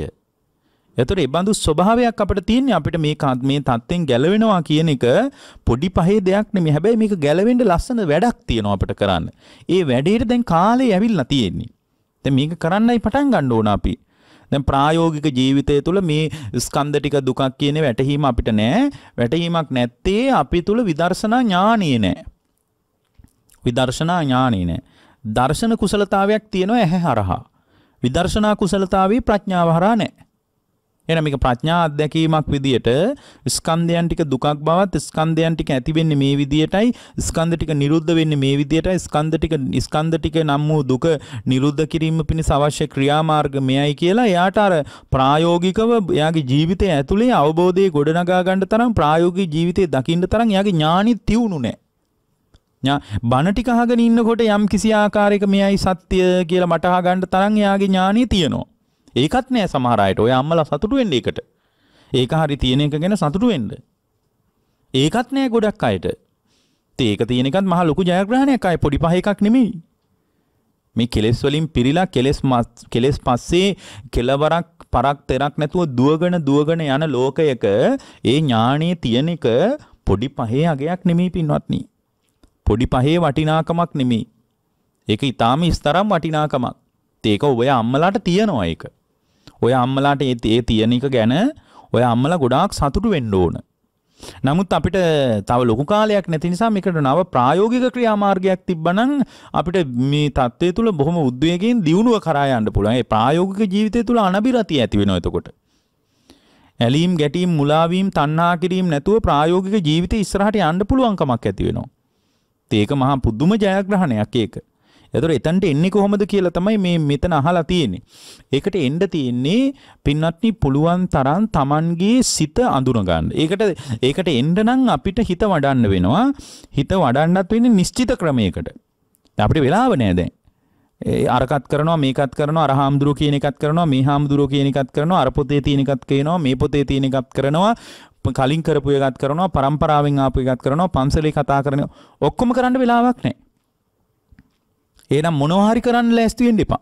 එතකොට ඒ බඳු ස්වභාවයක් අපිට තියෙන්නේ අපිට මේ මේ தත්ත්වෙන් ගැලවෙනවා කියන එක පොඩි පහේ දෙයක් නෙමෙයි. හැබැයි මේක ගැලවෙන්න ලස්සන වැඩක් තියෙනවා අපිට කරන්න. ඒ වැඩේට දැන් කාලේ ඇවිල්ලා තියෙන්නේ. දැන් මේක කරන්නයි පටන් ගන්න ඕන අපි. දැන් ප්‍රායෝගික ජීවිතය තුළ මේ ස්කන්ධ ටික දුකක් කියන වැටහීම අපිට නෑ. වැටහීමක් නැත්තේ අපි තුළ විදර්ශනා ඥානිය නෑ. විදර්ශනා ඥානිය නෑ. දර්ශන කුසලතාවයක් තියෙනවා ඇහැ හරහා. විදර්ශනා කුසලතාවේ ප්‍රඥාව හරහා නෑ. එහෙනම් මේක ප්‍රඥා අත්දැකීමක් විදියට ස්කන්ධයන් ටික දුකක් බවත් ස්කන්ධයන් ටික ඇති වෙන්නේ මේ විදියටයි ස්කන්ධ ටික නිරුද්ධ වෙන්නේ මේ විදියටයි ස්කන්ධ ටික ස්කන්ධ ටික නම් වූ දුක නිරුද්ධ කිරීම පිණිස අවශ්‍ය ක්‍රියාමාර්ග මෙයයි කියලා එයාට අර ප්‍රායෝගිකව එයාගේ ජීවිතය ඇතුලේ අවබෝධයේ ගොඩනගා ගන්න තරම් ප්‍රායෝගික ජීවිතේ දකින්න තරම් එයාගේ ඥාණි තියුණු නැහැ බණ ටික අහගෙන ඉන්නකොට යම් කිසි ආකාරයක මෙයයි සත්‍ය කියලා මට අහගන්න තරම් එයාගේ ඥාණිය තියෙනවා ඒකත් නෑ සමහර අයට ඔය අම්මලා සතුටු වෙන්න ඒකට. ඒක හරි තියෙන එක ගැන සතුටු වෙන්න. ඒකත් නෑ ගොඩක් අයට. ඉතින් ඒක තියෙන එකත් මහ ලොකු ජයග්‍රහණයක් අය පොඩි පහ එකක් නෙමෙයි. මේ කෙලෙස් වලින් පිරීලා කෙලෙස් කෙලෙස් පස්සේ කෙලවරක් පරක් තෙරක් නැතුව දුවගෙන දුවගෙන යන ලෝකයක ඒ ඥාණයේ තියෙන එක පොඩි පහේ අගයක් නෙමෙයි පින්වත්නි. පොඩි පහේ වටිනාකමක් නෙමෙයි. ඒක ඊටාම ඉස්තරම් වටිනාකමක්. ඒක ඔබේ අම්මලාට තියනවා ඒක. ඔය අම්මලාට ඒ ඒ තියෙන එක ගැන ඔය අම්මලා ගොඩාක් සතුටු වෙන්න ඕන. නමුත් අපිට තව ලොකු කාලයක් නැති නිසා මේකට නව ප්‍රායෝගික ක්‍රියාමාර්ගයක් තිබ්බනම් අපිට මේ தත්ත්වය තුළ බොහොම උද්වේගයෙන් දියුණුව කරා යන්න පුළුවන්. ඒ ප්‍රායෝගික ජීවිතය තුළ අනබිරතිය ඇති වෙනවා එතකොට. ඇලීම් ගැටීම් මුලාවීම් තණ්හා කිරීම නැතුව ප්‍රායෝගික ජීවිතය ඉස්සරහට යන්න පුළුවන්කමක් ඇති වෙනවා. ඒක මහා පුදුම ජයග්‍රහණයක් ඒක. එතකොට එතනට එන්නේ කොහොමද කියලා තමයි මේ මෙතන අහලා තියෙන්නේ. ඒකට එන්න තියෙන්නේ පින්වත්නි පුළුවන් තරම් Tamanගේ සිත අඳුන ගන්න. ඒකට ඒකට එන්න නම් අපිට හිත වඩන්න වෙනවා. හිත වඩන්නත් වෙන්නේ නිශ්චිත ක්‍රමයකට. අපිට වෙලාව නෑ දැන්. අරකත් කරනවා මේකත් කරනවා අර හාමුදුරුවෝ කියන එකත් කරනවා මේ හාමුදුරුවෝ කියන එකත් කරනවා අර පොතේ තියෙන එකත් කියනවා මේ පොතේ තියෙන එකත් කරනවා කලින් කරපු එකත් කරනවා පරම්පරාවෙන් ආපු එකත් කරනවා පන්සලේ කතා කරන ඔක්කොම කරන්න වෙලාවක් නැහැ ඒනම් මොනවහරි කරන්න ලෑස්තිවෙන් එපා.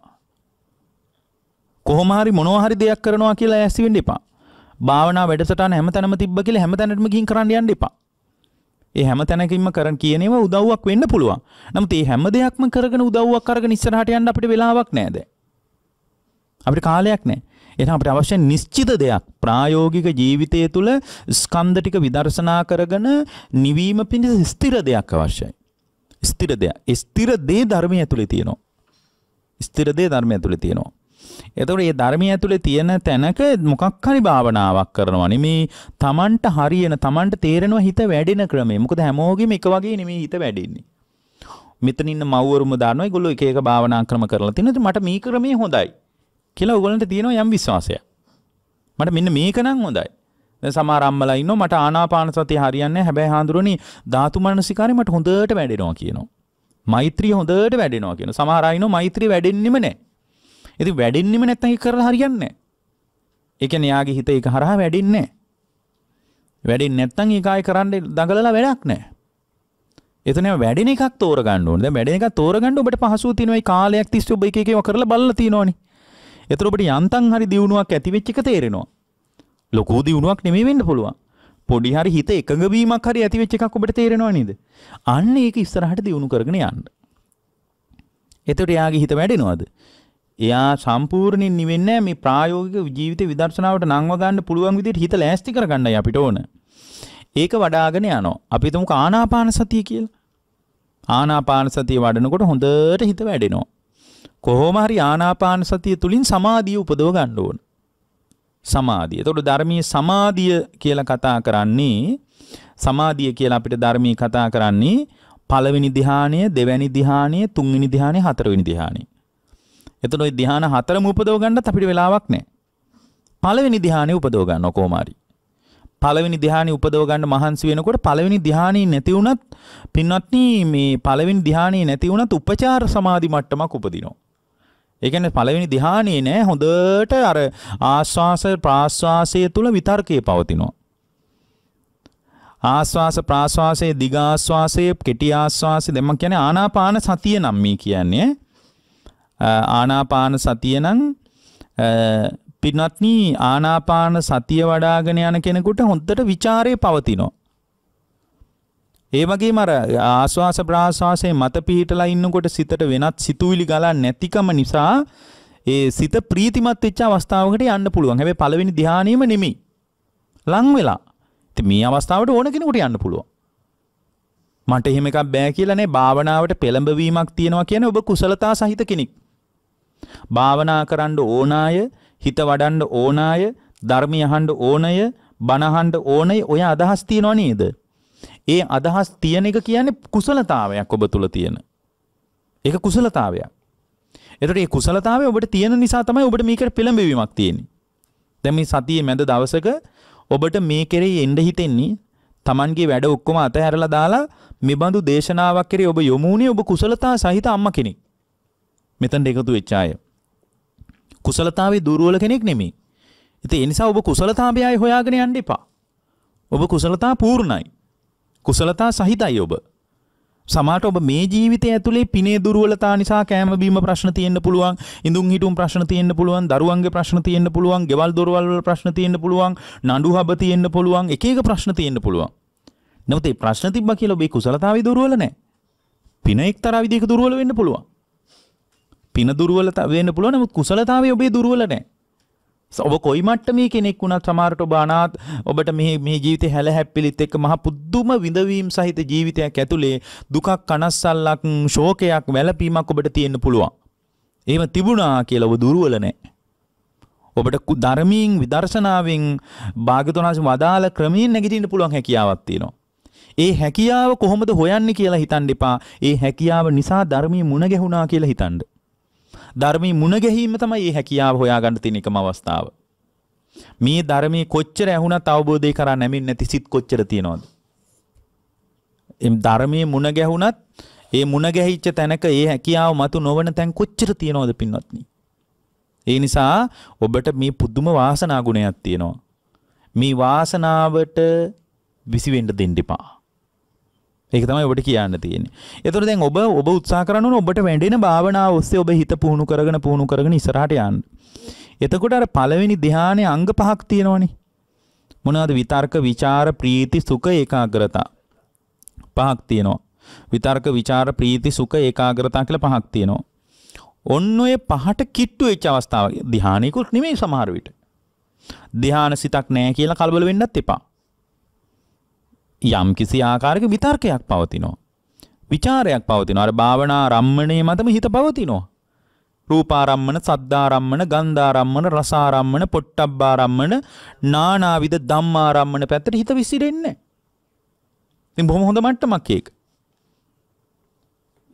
කොහොමහරි මොනවහරි දෙයක් කරනවා කියලා ඇස්සිවෙන් එපා. භාවනා වැඩසටහන හැම තැනම තිබ්බ කියලා හැම තැනටම ගිහින් කරන්න යන්න එපා. ඒ හැම තැනකින්ම කරන් කියන ඒවා උදව්වක් වෙන්න පුළුවන්. නමුත් මේ හැම දෙයක්ම කරගෙන උදව්වක් අරගෙන ඉස්සරහට යන්න අපිට වෙලාවක් නැහැ දැන්. අපිට කාලයක් නැහැ. එහෙනම් අපිට අවශ්‍ය නිශ්චිත දෙයක් ප්‍රායෝගික ජීවිතය තුළ ස්කන්ධ ටික විදර්ශනා කරගෙන නිවීම පිණිස ස්ථිර දෙයක් අවශ්‍යයි. ස්ථිර දෙයක්. ස්ථිර දේ ධර්මයේ ඇතුලේ තියෙනවා. ස්ථිර දේ ධර්මයේ ඇතුලේ තියෙනවා. එතකොට මේ ධර්මයේ ඇතුලේ තියෙන තැනක මොකක් හරි භාවනාවක් කරනවා නෙමේ තමන්ට හරියන තමන්ට තේරෙනවා හිත වැඩෙන ක්‍රමය. මොකද හැමෝගෙම එක වගේ නෙමේ හිත වැඩෙන්නේ. මෙතන ඉන්න මව්වරුම දානවා ඒගොල්ලෝ එක එක භාවනා ක්‍රම කරලා තියෙනවා. ඉතින් මට මේ ක්‍රමය හොඳයි කියලා ඔයගොල්ලන්ට තියෙනවා යම් විශ්වාසයක්. මට මෙන්න මේක නම් හොඳයි. සමාරම්මලා ඉන්න මට ආනාපාන සතිය හරියන්නේ හැබැයි හාඳුරණි ධාතු මනසිකාරය මට හොඳට වැඩෙනවා කියනවා. මෛත්‍රිය හොඳට වැඩෙනවා කියන සමහර අය ඉන්නවා මෛත්‍රිය වැඩෙන්නෙම නැහැ. ඉතින් වැඩෙන්නෙම නැත්නම් ඒක කරලා හරියන්නේ නැහැ. ඒ කියන්නේ යාගේ හිත ඒක හරහා වැඩෙන්නේ නැහැ. වැඩෙන්නේ නැත්නම් ඒක ආයෙ කරන්න දඟලලා වැඩක් නැහැ. එතන වැඩෙන එකක් තෝරගන්න ඕනේ. දැන් වැඩෙන එකක් තෝරගන්න ඔබට පහසුව තියෙනවා. ඒ කාලයක් තිස්සේ ඔබ එක එකව කරලා බලලා තියෙනවනේ. එතකොට ඔබට යන්තම් හරි දියුණුවක් ඇති වෙච්ච එක තේරෙනවා. ලොකූ දියුණුවක් නෙමේ වෙන්න පුළුවන් පොඩි හරි හිත එකඟවීමක් හරි ඇතිවෙච්ච එකක් ඔබට තේරෙනවා නේද අන්න ඒක ඉස්සරහට දියුණු කරගෙන යන්න එතකොට එයාගේ හිත වැඩෙනවද එයා සම්පූර්ණයෙන් නිවෙන්නේ මේ ප්‍රායෝගික ජීවිත විදර්ශනාවට නංව ගන්න පුළුවන් විදිහට හිත ලෑස්ති කරගන්නයි අපිට ඕන ඒක වඩාගෙන යනවා අපි හිතමු ආනාපාන සතිය කියලා ආනාපාන සතිය වඩනකොට හොඳට හිත වැඩෙනවා කොහොම හරි ආනාපාන සතිය තුලින් සමාධිය උපදව ගන්න ඕන සමාධිය. එතකොට ධර්මයේ සමාධිය කියලා කතා කරන්නේ සමාධිය කියලා අපිට ධර්මයේ කතා කරන්නේ පළවෙනි ධ්‍යානය, දෙවැනි ධ්‍යානය, තුන්වෙනි ධ්‍යානය, හතරවෙනි ධ්‍යානය. එතකොට ওই ධ්‍යාන හතරම උපදව ගන්නත් අපිට වෙලාවක් නැහැ. පළවෙනි ධ්‍යානෙ උපදව ගන්න කොහොම හරි. පළවෙනි ධ්‍යානෙ උපදව ගන්න මහන්සි වෙනකොට පළවෙනි ධ්‍යානෙ නැති වුණත් පින්වත්නි මේ පළවෙනි ධ්‍යානෙ නැති වුණත් උපචාර සමාධි මට්ටමක් උපදිනවා. ඒ කියන්නේ පළවෙනි ධ්‍යානයේ නෑ හොඳට අර ආස්වාස ප්‍රාස්වාසය තුල විතර්කයේ පවතිනවා. ආස්වාස ප්‍රාස්වාසයේ දිග ආස්වාසයේ කෙටි ආස්වාසයේ දැන් මම කියන්නේ ආනාපාන සතිය නම් මේ කියන්නේ ආනාපාන සතිය නම් පින්වත්නි ආනාපාන සතිය වඩාගෙන යන කෙනෙකුට හොඳට ਵਿਚාරේ පවතිනවා. ඒ වගේම අර ආස්වාස ප්‍රාස්වාසයේ මත පිහිටලා ඉන්නකොට සිතට වෙනත් සිතුවිලි ගලන්නේ නැතිකම නිසා ඒ සිත ප්‍රීතිමත් වෙච්ච අවස්ථාවකට යන්න පුළුවන්. හැබැයි පළවෙනි ධානයෙම නෙමෙයි. ලං වෙලා. ඉතින් මේ අවස්ථාවට ඕන කෙනෙකුට යන්න පුළුවන්. මට එහෙම එකක් බෑ කියලා නේ භාවනාවට පෙළඹවීමක් තියනවා කියන්නේ ඔබ කුසලතා සහිත කෙනෙක්. භාවනා කරන්න ඕන අය, හිත වඩන්න ඕන අය, ධර්මය අහන්න ඕන අය, බණ අහන්න ඕන අය ඔය අදහස් තියනවා නේද? ඒ අදහස් තියෙන එක කියන්නේ කුසලතාවයක් ඔබ තුල තියෙන. ඒක කුසලතාවයක්. එතකොට මේ කුසලතාවය ඔබට තියෙන නිසා තමයි ඔබට මේකට පෙළඹවීමක් තියෙන්නේ. දැන් මේ සතියේ මැද දවසක ඔබට මේ කෙරෙහි එන්න හිතෙන්නේ Tamanගේ වැඩ ඔක්කොම අතහැරලා දාලා මෙබඳු දේශනාවක් කෙරෙහි ඔබ යොමු ඔබ කුසලතා සහිත අම්මා කෙනෙක්. මෙතනට එකතු වෙච්ච අය. කුසලතාවේ දුර්වල කෙනෙක් නෙමෙයි. ඉතින් ඒ නිසා ඔබ කුසලතාවයයි හොයාගෙන යන්න එපා. ඔබ කුසලතා පූර්ණයි. කුසලතා සහිතයි ඔබ. සමහරට ඔබ මේ ජීවිතය ඇතුලේ පිනේ දුර්වලතා නිසා කෑම බීම ප්‍රශ්න තියෙන්න පුළුවන්, ඉඳුන් හිටුම් ප්‍රශ්න තියෙන්න පුළුවන්, දරුවන්ගේ ප්‍රශ්න තියෙන්න පුළුවන්, ගෙවල් දොරවල් වල ප්‍රශ්න තියෙන්න පුළුවන්, නඩු හබ තියෙන්න පුළුවන්, එක එක ප්‍රශ්න තියෙන්න පුළුවන්. නමුත් මේ ප්‍රශ්න තිබ්බා කියලා ඔබේ කුසලතාවය දුර්වල නැහැ. පින එක්තරා විදිහක දුර්වල වෙන්න පුළුවන්. පින දුර්වලතා වෙන්න පුළුවන් නමුත් කුසලතාවය ඔබේ දුර්වල නැහැ. ඔබ කොයි මට්ටමේ කෙනෙක් වුණත් සමහරට ඔබ අනාත් ඔබට මේ මේ ජීවිතේ හැල හැප්පිලිත් එක්ක මහ පුදුම විඳවීම් සහිත ජීවිතයක් ඇතුලේ දුකක් කනස්සල්ලක් ශෝකයක් වැළපීමක් ඔබට තියෙන්න පුළුවන්. එහෙම තිබුණා කියලා ඔබ දුර්වල නැහැ. ඔබට ධර්මයෙන් විදර්ශනාවෙන් භාග්‍යතුනාසි වදාළ ක්‍රමයෙන් නැගිටින්න පුළුවන් හැකියාවක් තියෙනවා. ඒ හැකියාව කොහොමද හොයන්නේ කියලා හිතන්න එපා. ඒ හැකියාව නිසා ධර්මයේ මුණ ගැහුණා කියලා හිතන්න. ධර්මී මුණගැහීම තමයි මේ හැකියාව හොයාගන්න තියෙන එකම අවස්ථාව. මේ ධර්මයේ කොච්චර ඇහුණත් අවබෝධය කරා නැමින් නැති සිත් කොච්චර තියෙනවද? එම් ධර්මයේ මුණ ගැහුණත් ඒ මුණ ගැහිච්ච තැනක ඒ හැකියාව මතු නොවන තැන් කොච්චර තියෙනවද පින්වත්නි? ඒ නිසා ඔබට මේ පුදුම වාසනා ගුණයක් තියෙනවා. මේ වාසනාවට විසි වෙන්න දෙන්න එපා. ඒක තමයි ඔබට කියන්න තියෙන්නේ. ඒතකොට දැන් ඔබ ඔබ උත්සාහ කරනවා ඔබට වැඳෙන භාවනාව ඔස්සේ ඔබ හිත පුහුණු කරගෙන පුහුණු කරගෙන ඉස්සරහට යන්න. එතකොට අර පළවෙනි ධ්‍යානයේ අංග පහක් තියෙනවනේ. මොනවාද විතර්ක, ਵਿਚාර, ප්‍රීති, සුඛ, ඒකාග්‍රතා. පහක් තියෙනවා. විතර්ක, ਵਿਚාර, ප්‍රීති, සුඛ, ඒකාග්‍රතා කියලා පහක් තියෙනවා. ඔන්න ඔය පහට කිට්ටු වෙච්ච අවස්ථාවක ධ්‍යානිකුත් නෙමෙයි සමහර විට. ධ්‍යාන සිතක් නැහැ කියලා කලබල වෙන්නත් එපා. යම් කිසි ආකාරක විතර්කයක් පවතිනවා. විචාරයක් පවතිනවා. අර භාවනා රම්මණේ මතම හිත පවතිනවා. රූපාරම්මන, සද්දාරම්මන, ගන්ධාරම්මන, රසාරම්මන, පොට්ටබ්බාරම්මන, නානාවිද ධම්මාරම්මන පැත්තට හිත විසිරෙන්නේ. ඉතින් බොහොම හොඳ මට්ටමක් ඒක.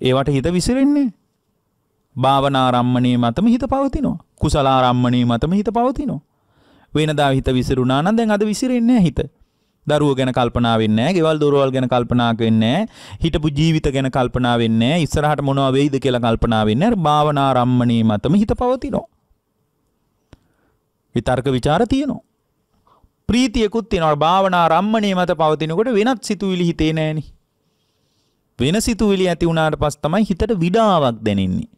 ඒවට හිත විසිරෙන්නේ. භාවනාරම්මණේ මතම හිත පවතිනවා. කුසලාරම්මණේ මතම හිත පවතිනවා. වෙනදා හිත විසිරුණා නම් දැන් අද විසිරෙන්නේ හිත. දරුව ගැන කල්පනා වෙන්නේ නැහැ. ගෙවල් දොරවල් ගැන කල්පනා වෙන්නේ නැහැ. හිටපු ජීවිත ගැන කල්පනා වෙන්නේ නැහැ. ඉස්සරහට මොනවා වෙයිද කියලා කල්පනා වෙන්නේ නැහැ. භාවනා රම්මණී මතම හිත පවතිනවා. විතර්ක ਵਿਚාර තියෙනවා. ප්‍රීතියකුත් තියෙනවා. භාවනා රම්මණී මත පවතිනකොට වෙනත් සිතුවිලි හිතේ නැහෙනි. වෙන සිතුවිලි ඇති වුණාට පස්ස තමයි හිතට විඩාවක් දැනෙන්නේ.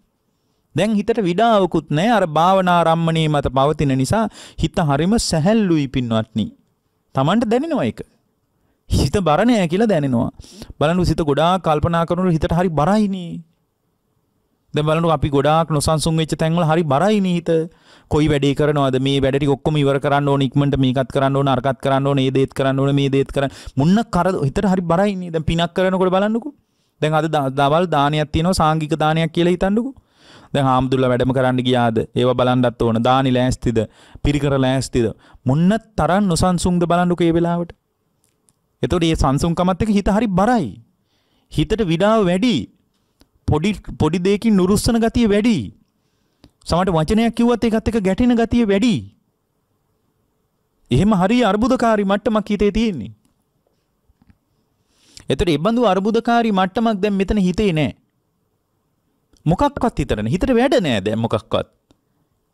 දැන් හිතට විඩාවකුත් නැහැ. අර භාවනා රම්මණී මත පවතින නිසා හිත හරිම සැහැල්ලුයි පින්වත්නි. තමන්ට දැනෙනවා එක හිත බරණය කියලා දැනෙනවා බලනු සිත ගොඩා කල්පනා කරනු හිතට හරි බරයිනේ ද බලනු අපි ගොඩාක් නොසන්සුන් වෙච්ච තැන්වල හරි බරයි නීත කොයි වැඩේ කරනවාද මේ වැඩටි ඔක්කොම ඉවර කරන්න ඕන ඉක්මනට මේකත් කරන්න ඕන අරකත් කරන්න ඕන මේ දේත් කරන්න ඕන මේ දේත් කරන්න මුන්න කර හිතට හරි බරයි නේ දැන් පිනක් කරනකොට බලන්නකෝ දැන් අද දවල් දානයක් තියෙනවා සාංගික දානයක් කියලා හිතන්නකෝ දැන් හාමුදුරුවෝ වැඩම කරන්න ගියාද? ඒව බලන්නත් ඕන. දානි ලෑස්තිද? පිරිකර ලෑස්තිද? මොන්න තරම් නොසන්සුන්ද බලන්නකෝ මේ වෙලාවට. එතකොට මේ සංසුන්කමත් එක්ක හිත හරි බරයි. හිතට විඩාව වැඩි. පොඩි පොඩි දෙයකින් නුරුස්සන ගතිය වැඩි. සමහර වචනයක් කිව්වත් ඒකත් එක්ක ගැටෙන ගතිය වැඩි. එහෙම හරි අර්බුදකාරී මට්ටමක් හිතේ තියෙන්නේ. එතකොට ඒ බඳු අර්බුදකාරී මට්ටමක් දැන් මෙතන හිතේ නැහැ. මොකක්වත් හිතරන හිතට වැඩ නෑ දැ මොකක්වත්.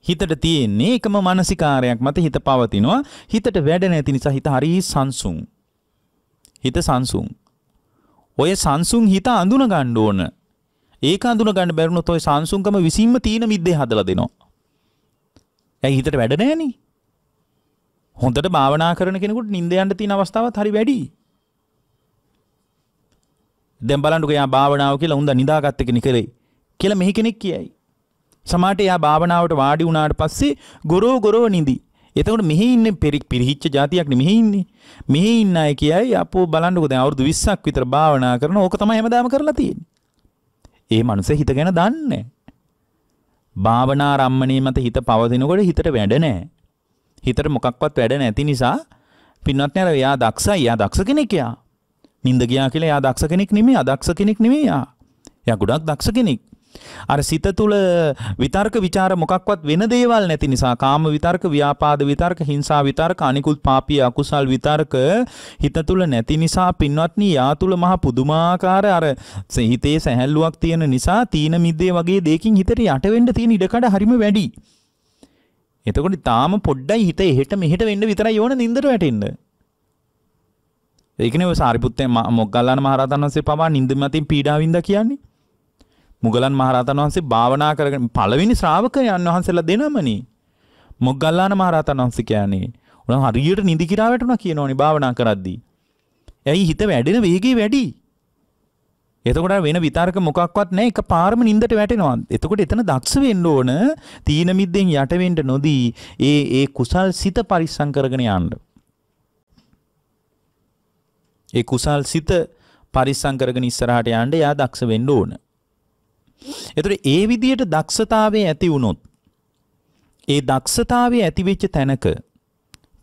හිතට තියෙන්නේ එකම මනසිකාරයක් මත හිත පවතිනවා හිතට වැඩ නැති නිසා හිත හරි සංසුන්. හිත සංසුන්. ඔය සංසුන් හිත අඳුන ගණ්ඩ ඕන ඒක අඳුන ගණඩ බැරුණු තොයි සංසුන්කම විසින්ම තියෙන මිද්දේ හදල දෙනවා. ඇයි හිතට වැඩ නෑනේ හොඳට භාවනා කරන කෙනෙකුට නින්දයන්ට තියෙන අවස්ථාවත් හරි වැඩි. දැන් බලන්නකෝ යා භාවනාව කියලා හොඳ නිදාගත්ත කෙනෙක් කරේ. කියලා මෙහි කෙනෙක් කියයි. සමහරට එයා භාවනාවට වාඩි වුණාට පස්සේ ගොරෝ ගොරෝ නිදි. එතකොට මෙහි ඉන්නේ පිරිහිච්ච જાතියක් නෙ මෙහි ඉන්නේ. මෙහි ඉන්න අය කියයි අපෝ බලන්නකෝ දැන් අවුරුදු 20ක් විතර භාවනා කරන ඕක තමයි හැමදාම කරලා තියෙන්නේ. ඒ මනුස්සයා හිත ගැන දන්නේ භාවනා රම්මණේ මත හිත පවතිනකොට හිතට වැඩ නැහැ. හිතට මොකක්වත් වැඩ නැති නිසා පින්වත් නේද එයා දක්ෂයි එයා දක්ෂ කෙනෙක් එයා. නින්ද ගියා කියලා එයා දක්ෂ කෙනෙක් නෙමෙයි අදක්ෂ කෙනෙක් නෙමෙයි එයා. එයා ගොඩක් දක්ෂ කෙනෙක්. අර සිත තුළ විතර්ක ਵਿਚාර මොකක්වත් වෙන දේවල් නැති නිසා කාම විතර්ක ව්‍යාපාද විතර්ක හිංසා විතර්ක අනිකුත් පාපී අකුසල් විතර්ක හිත තුළ නැති නිසා පින්වත්නි යා තුළ මහ පුදුමාකාර අර හිතේ සැහැල්ලුවක් තියෙන නිසා තීන මිද්දේ වගේ දෙයකින් හිතට යට වෙන්න තියෙන ඉඩකඩ හරිම වැඩි. එතකොට තාම පොඩ්ඩයි හිත එහෙට මෙහෙට වෙන්න විතරයි ඕන නින්දට වැටෙන්න. ඒකනේ ඔය සාරිපුත්තේ මොග්ගල්ලාන මහරහතන් වහන්සේ පවා නින්දමතින් පීඩාවින්ද කියන්නේ. මුගලන් මහරහතන් වහන්සේ භාවනා කරගෙන පළවෙනි ශ්‍රාවකයන් වහන්සේලා දෙනමනේ. මොග්ගල්ලාන මහරහතන් වහන්සේ කියන්නේ උනම් හරියට නිදි කිරා වැටුණා කියනෝනේ භාවනා කරද්දී. ඇයි හිත වැඩෙන වේගය වැඩි? එතකොට වෙන විතර්ක මොකක්වත් නැහැ එක පාරම නින්දට වැටෙනවා. එතකොට එතන දක්ෂ වෙන්න ඕන තීන මිද්දෙන් යට වෙන්න නොදී ඒ ඒ කුසල් සිත පරිස්සම් කරගෙන යන්න. ඒ කුසල් සිත පරිස්සම් කරගෙන ඉස්සරහට යන්න එයා දක්ෂ වෙන්න ඕන. එතුට ඒ විදියට දක්ෂතාවේ ඇති වුණොත්. ඒ දක්ෂතාවේ ඇතිවෙච්ච තැනක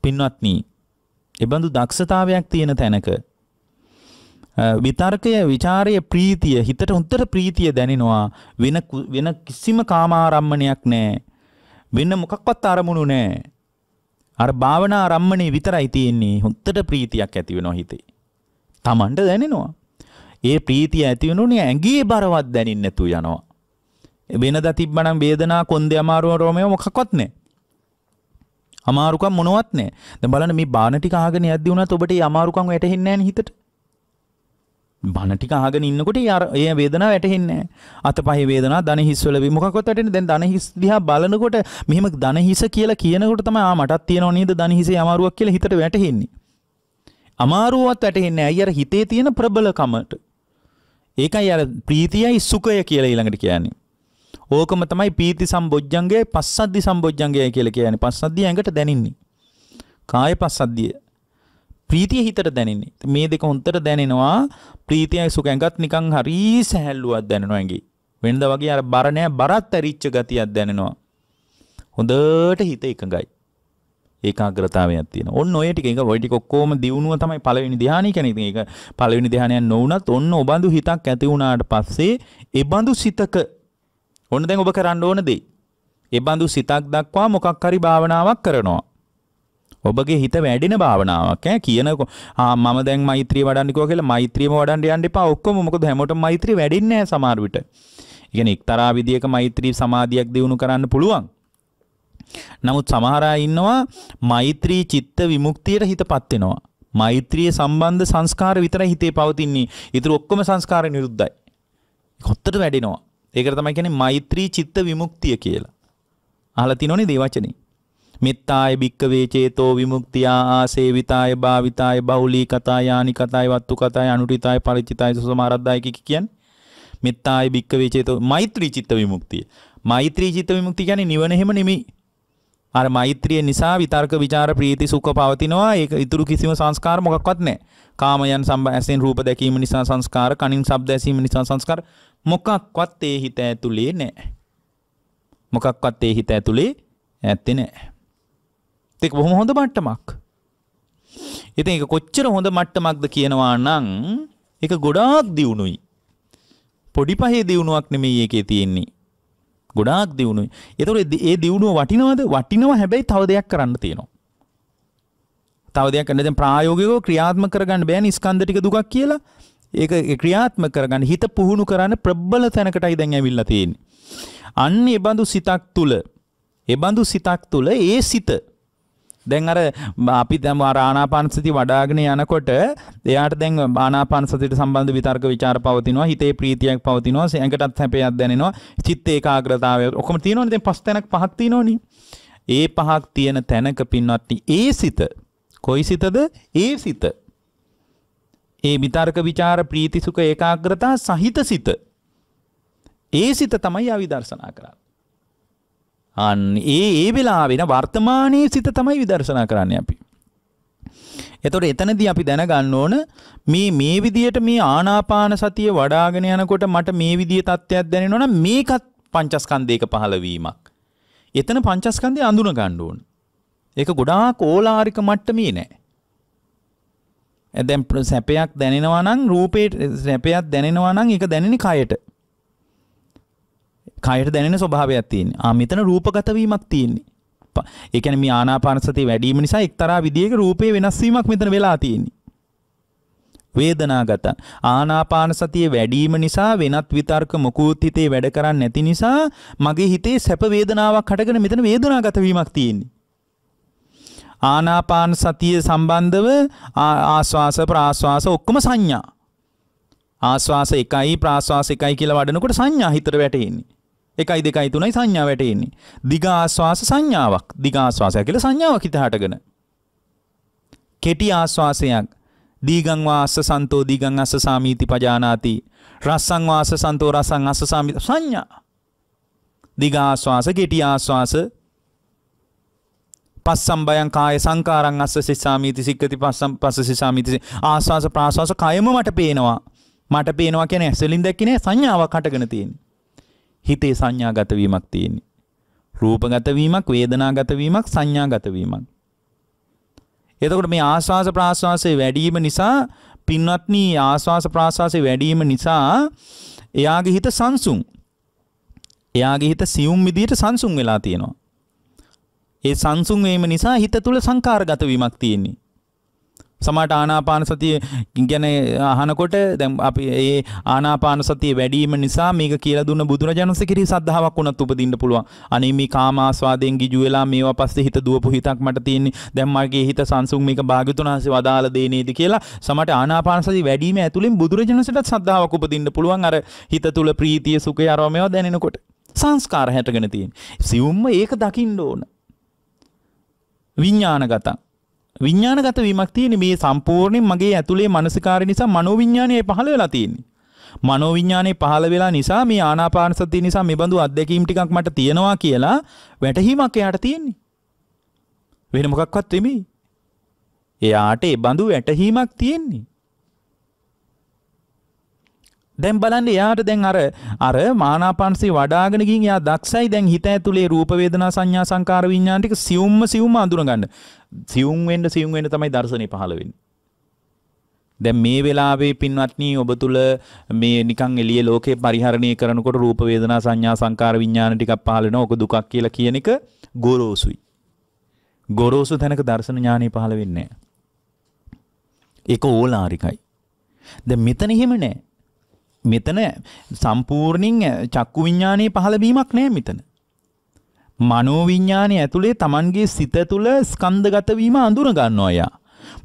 පින්වත්නී එබඳු දක්ෂතාවයක් තියෙන තැනක. විතර්කය විචාරය ප්‍රීතිය හිතට උත්තර ප්‍රීතිය දැනෙනවා වෙන කිසිම කාමාරම්මණයක් නෑ වෙන්න මොකක්වත් අරමුණු නෑ. අර භාවනා අරම්මණේ විතරයි තියෙන්නේ හොත්තට ප්‍රීතියක් ඇතිවෙනවා හිතේ. තමන්ට දැනෙනවා. ඒ ප්‍රීතිය ඇති වෙනුනේ ඇඟේ බරවත් දැනින්න නැතු යනවා. වෙනදා තිබ්බනම් වේදනාව කොන්දේ අමාරුව රෝමය මොකක්වත් නැහැ. අමාරුකම් මොනවත් නැහැ. දැන් බලන්න මේ බාන ටික අහගෙන යද්දී උනත් ඔබට මේ අමාරුකම් වැටහෙන්නේ නැහැ නේ හිතට. බන ටික අහගෙන ඉන්නකොට ඒ වේදනාව වැටහෙන්නේ නැහැ. අතපහේ වේදනාව දන හිස් වල මොකක්වත් වැටෙන්නේ දැන් දන හිස් දිහා බලනකොට මෙහෙම දන හිස කියලා කියනකොට තමයි ආ මටත් තියෙනව නේද දන හිසේ අමාරුවක් කියලා හිතට වැටහෙන්නේ. අමාරුවවත් වැටහෙන්නේ ඇයි අර හිතේ තියෙන ප්‍රබලකමට. ඒකයි අර ප්‍රීතියයි සුඛය කියලා ඊළඟට කියන්නේ. ඕකම තමයි පීති සම්බොජ්ජංගේ පස්සද්දි සම්බොජ්ජංගයයි කියලා කියන්නේ. පස්සද්දි ඇඟට දැනින්නේ. කාය පස්සද්දිය. ප්‍රීතිය හිතට දැනෙන්නේ. මේ දෙක හොන්තර දැනෙනවා. ප්‍රීතියයි සුඛ ඇඟත් නිකන් හරි සැහැල්ලුවක් දැනෙනවා ඇඟේ. වෙනද වගේ අර බර නෑ බරත් ඇරිච්ච ගතියක් දැනෙනවා. හොඳට හිත එකඟයි. ඒකාග්‍රතාවයක් තියෙනවා. ඔන්න ඔය ටික ඒක ওই ටික ඔක්කොම දියුණුව තමයි පළවෙනි ධ්‍යානය කියන්නේ. ඉතින් ඒක පළවෙනි ධ්‍යානයක් නොවුනත් ඔන්න ඔබඳු හිතක් ඇති වුණාට පස්සේ ඒබඳු සිතක ඔන්න දැන් ඔබ කරන්න ඕන දේ. ඒබඳු සිතක් දක්වා මොකක් හරි භාවනාවක් කරනවා. ඔබගේ හිත වැඩෙන භාවනාවක් ඈ කියනකො ආ මම දැන් මෛත්‍රිය වඩන්නකෝ කියලා මෛත්‍රියම වඩන්න යන්න එපා ඔක්කොම මොකද හැමෝටම මෛත්‍රිය වැඩින්නේ නැහැ සමහර විට. ඉගෙන එක්තරා විදියක මෛත්‍රී සමාධියක් දිනු කරන්න පුළුවන්. නමුත් සමහර ඉන්නවා මෛත්‍රී චිත්ත විමුක්තියට හිතපත් වෙනවා. මෛත්‍රිය සම්බන්ධ සංස්කාර විතරයි හිතේ පවතින්නේ. ඊටු ඔක්කොම සංස්කාර නිරුද්ධයි. කොත්තට වැඩෙනවා. ඒකට තමයි කියන්නේ මෛත්‍රී චිත්ත විමුක්තිය කියලා. අහලා තිනෝනේ මේ වචනේ. මෙත්තාය භික්කවේ චේතෝ විමුක්තියා ආසේවිතාය භාවිතාය බහුලී කතා යානි කතාය වත්තු කතාය අනුටිතාය පරිචිතාය සසමාරද්දාය කිය කියන්නේ. මෙත්තාය භික්කවේ චේතෝ මෛත්‍රී චිත්ත විමුක්තිය. මෛත්‍රී චිත්ත විමුක්තිය කියන්නේ නිවන එහෙම නෙමෙයි. අර මෛත්‍රිය නිසා විතර්ක ਵਿਚාර ප්‍රීති සුඛ පවතිනවා ඒක ඉතුරු කිසිම සංස්කාර මොකක්වත් නැහැ කාමයන් සම්බ ඇසෙන් රූප දැකීම නිසා සංස්කාර කනින් ශබ්ද ඇසීම නිසා සංස්කාර මොකක්වත් ඒ හිත ඇතුලේ නැහැ මොකක්වත් ඒ හිත ඇතුලේ ඇත්තේ නැහැ ඒක බොහොම හොඳ මට්ටමක් ඉතින් ඒක කොච්චර හොඳ මට්ටමක්ද කියනවා නම් ඒක ගොඩාක් දියුණුයි පොඩි පහේ දියුණුවක් නෙමෙයි ඒකේ තියෙන්නේ ගොඩාක් දියුණුයි. එතකොට ඒ දියුණුව වටිනවද? වටිනවා හැබැයි තව දෙයක් කරන්න තියෙනවා. තව දෙයක් කරන්න දැන් ප්‍රායෝගිකව ක්‍රියාත්මක කරගන්න බෑනේ ස්කන්ධ ටික දුකක් කියලා. ඒක ක්‍රියාත්මක කරගන්න හිත පුහුණු කරන්න ප්‍රබල තැනකටයි දැන් ඇවිල්ලා තියෙන්නේ. අන්න ඒ බඳු සිතක් තුල ඒ බඳු සිතක් තුල ඒ සිත දැන් අර අපි දැන් අර ආනාපානසති වඩාගෙන යනකොට එයාට දැන් ආනාපානසතියට සම්බන්ධ විතර්ක ਵਿਚාර පවතිනවා හිතේ ප්‍රීතියක් පවතිනවා ඇඟටත් හැපයක් දැනෙනවා චිත්ත ඒකාග්‍රතාවය ඔක්කොම තියෙනවනේ දැන් පස් තැනක් පහක් තියෙනවනේ ඒ පහක් තියෙන තැනක පින්වත්ටි ඒ සිත කොයි සිතද ඒ සිත ඒ විතර්ක ਵਿਚාර ප්‍රීතිසුඛ ඒකාග්‍රතාව සහිත සිත ඒ සිත තමයි අවිදර්ශනා කරන්නේ අන් ඒ ඒ වෙලා වෙන වර්තමානයේ සිත තමයි විදර්ශනා කරන්න අපි. එතොට එතනදී අපි දැනගන්න ඕන මේ මේ විදියට මේ ආනාපාන සතිය වඩාගෙන යනකොට මට මේ විදිය තත්ත්වයක් දැනෙනවන මේකත් පංචස්කන්දයක පහලවීමක්. එතන පංචස්කන්දය අඳුන ගණ්ඩුවන්. ඒක ගොඩා කෝලාරික මට්ටමී නෑ. ඇදැම් සැපයක් දැනෙනවනං රූපේට සැපයක් දැනෙනවනං එක දැනෙන කයට කයට දැනෙන ස්වභාවයක් තියෙන මෙතන රූපගතවීමක් තියෙන්නේ එකන මේ ආනාපානසති වැඩීම නිසා එක්තරා විදිහක රූපේ වෙනස්වීමක් මෙතන වෙලා තියෙන්නේ වේදනාගත ආනාපාන සතිය වැඩිම නිසා වෙනත් විතර්ක මොකුත් හිතේ වැඩ කරන්නේ නැති නිසා මගේ හිතේ සැප වේදනාවක් හටගෙන මෙතන වේදනාගත වීමක් තියෙන්නේ ආනාපාන සතිය සම්බන්ධව ආස්වාස ප්‍රාස්වාස ඔක්කොම සංඥා ආස්වාස එකයි ප්‍රාස්වාස එකයි කියලා වඩනකොට සංඥා හිතට වැටෙන්නේ එකයි දෙකයි තුනයි සංඥා වැටෙන්නේ. දිගාශ්වාස සංඥාවක්. දිගාශ්වාසය කියලා සංඥාවක් හිත හටගෙන. කෙටි ආශ්වාසයක්. දීගං වාස්ස සන්තෝ දීගං අස්ස සාමීති පජානාති. රස්සං වාස්ස සන්තෝ රසං අස්ස සාමීති සංඥා. දිගාශ්වාස කෙටි ආශ්වාස පස්සම් බයං කාය සංකාරං අස්ස සිස්සාමීති සික්කති පස්සම් පස්ස සිස්සාමීති ආස්වාස ප්‍රාස්වාස කයම මට පේනවා. මට පේනවා කියන්නේ ඇසලින් දැක්කේ නෑ සංඥාවක් හටගෙන තියෙන්නේ. හිතේ සංඥාගත වීමක් තියෙන්නේ. රූපගත වීමක්, වේදනාගත වීමක්, සංඥාගත වීමක්. එතකොට මේ ආස්වාස ප්‍රාස්වාසයේ වැඩිම නිසා පින්වත්නි ආස්වාස ප්‍රාස්වාසයේ වැඩිම නිසා එයාගේ හිත සංසුන්. එයාගේ හිත සියුම් විදියට සංසුන් වෙලා තියෙනවා. ඒ සංසුන් වීම නිසා හිත තුල සංකාරගත වීමක් තියෙන්නේ. සමට ආනාපාන සතිය ගැන අහනකොට දැන් අපි ඒ ආනාපාන සතිය වැඩිම නිසා මේක කියලා දුන්න බුදුරජාණන් වහන්සේ කිරී සද්ධාාවක් වුණත් උපදින්න පුළුවන්. අනේ මේ කාමාස්වාදයෙන් ගිජු වෙලා මේවා පස්සේ හිත දුවපු හිතක් මට තියෙන්නේ. දැන් මගේ හිත සංසුන් මේක භාග්‍යතුන් වහන්සේ වදාළ දේ නේද කියලා සමට ආනාපාන සතිය වැඩිම ඇතුලෙන් බුදුරජාණන් වහන්සේටත් සද්ධාාවක් උපදින්න පුළුවන් අර හිත තුල ප්‍රීතිය සුඛය අරව මේවා දැනෙනකොට. සංස්කාර හැටගෙන තියෙන. සිවුම්ම ඒක දකින්න ඕන. විඤ්ඥානගතා විඤ්ඥානගත වීමක් තියෙන මේ සම්පූර්ණයෙන් මගේ ඇතුළේ මනසිකාර නිසා මනෝවිඤ්ඥානය පහළ වෙලා තියෙන්නේ. මනෝවිඤ්ඥානය පහළ වෙලා නිසා මේ ආනාපානසති නිසා මේ බඳු අත්දැකීම් ටිකක් මට තියෙනවා කියලා වැටහීමක් එයාට තියෙන්නේ. වෙන මොකක්වත් වෙමි. එයාට ඒ බඳු වැටහීමක් තියෙන්නේ. දැන් බලන්න එයාට දැන් අර අර මානාපානසී වඩාගෙන ගින් එයා දක්ෂයි දැන් හිත ඇතුලේ රූප වේදනා සංඥා සංකාර විඥාන ටික සියුම්ම සියුම්ම අඳුර ගන්න. සියුම් වෙන්න සියුම් වෙන්න තමයි දර්ශනේ පහළ වෙන්නේ. දැන් මේ වෙලාවේ පින්වත්නි ඔබ තුල මේ නිකන් එළියේ ලෝකේ පරිහරණය කරනකොට රූප වේදනා සංඥා සංකාර විඥාන ටිකක් පහළ වෙනවා. ඔක දුකක් කියලා කියන එක ගොරෝසුයි. ගොරෝසු තැනක දර්ශන ඥානෙ පහළ වෙන්නේ නැහැ. ඒක ඕලාරිකයි. දැන් මෙතන හිම නැහැ. මෙතන සම්පූර්ණින් චක්කු විඤ්ඥානයේ පහළබීමක් නෑ මෙතන. මනෝවිඤ්ඥානය ඇතුළේ තමන්ගේ සිත තුළ ස්කන්ධගතවීම අඳුරගන්න ඔයා.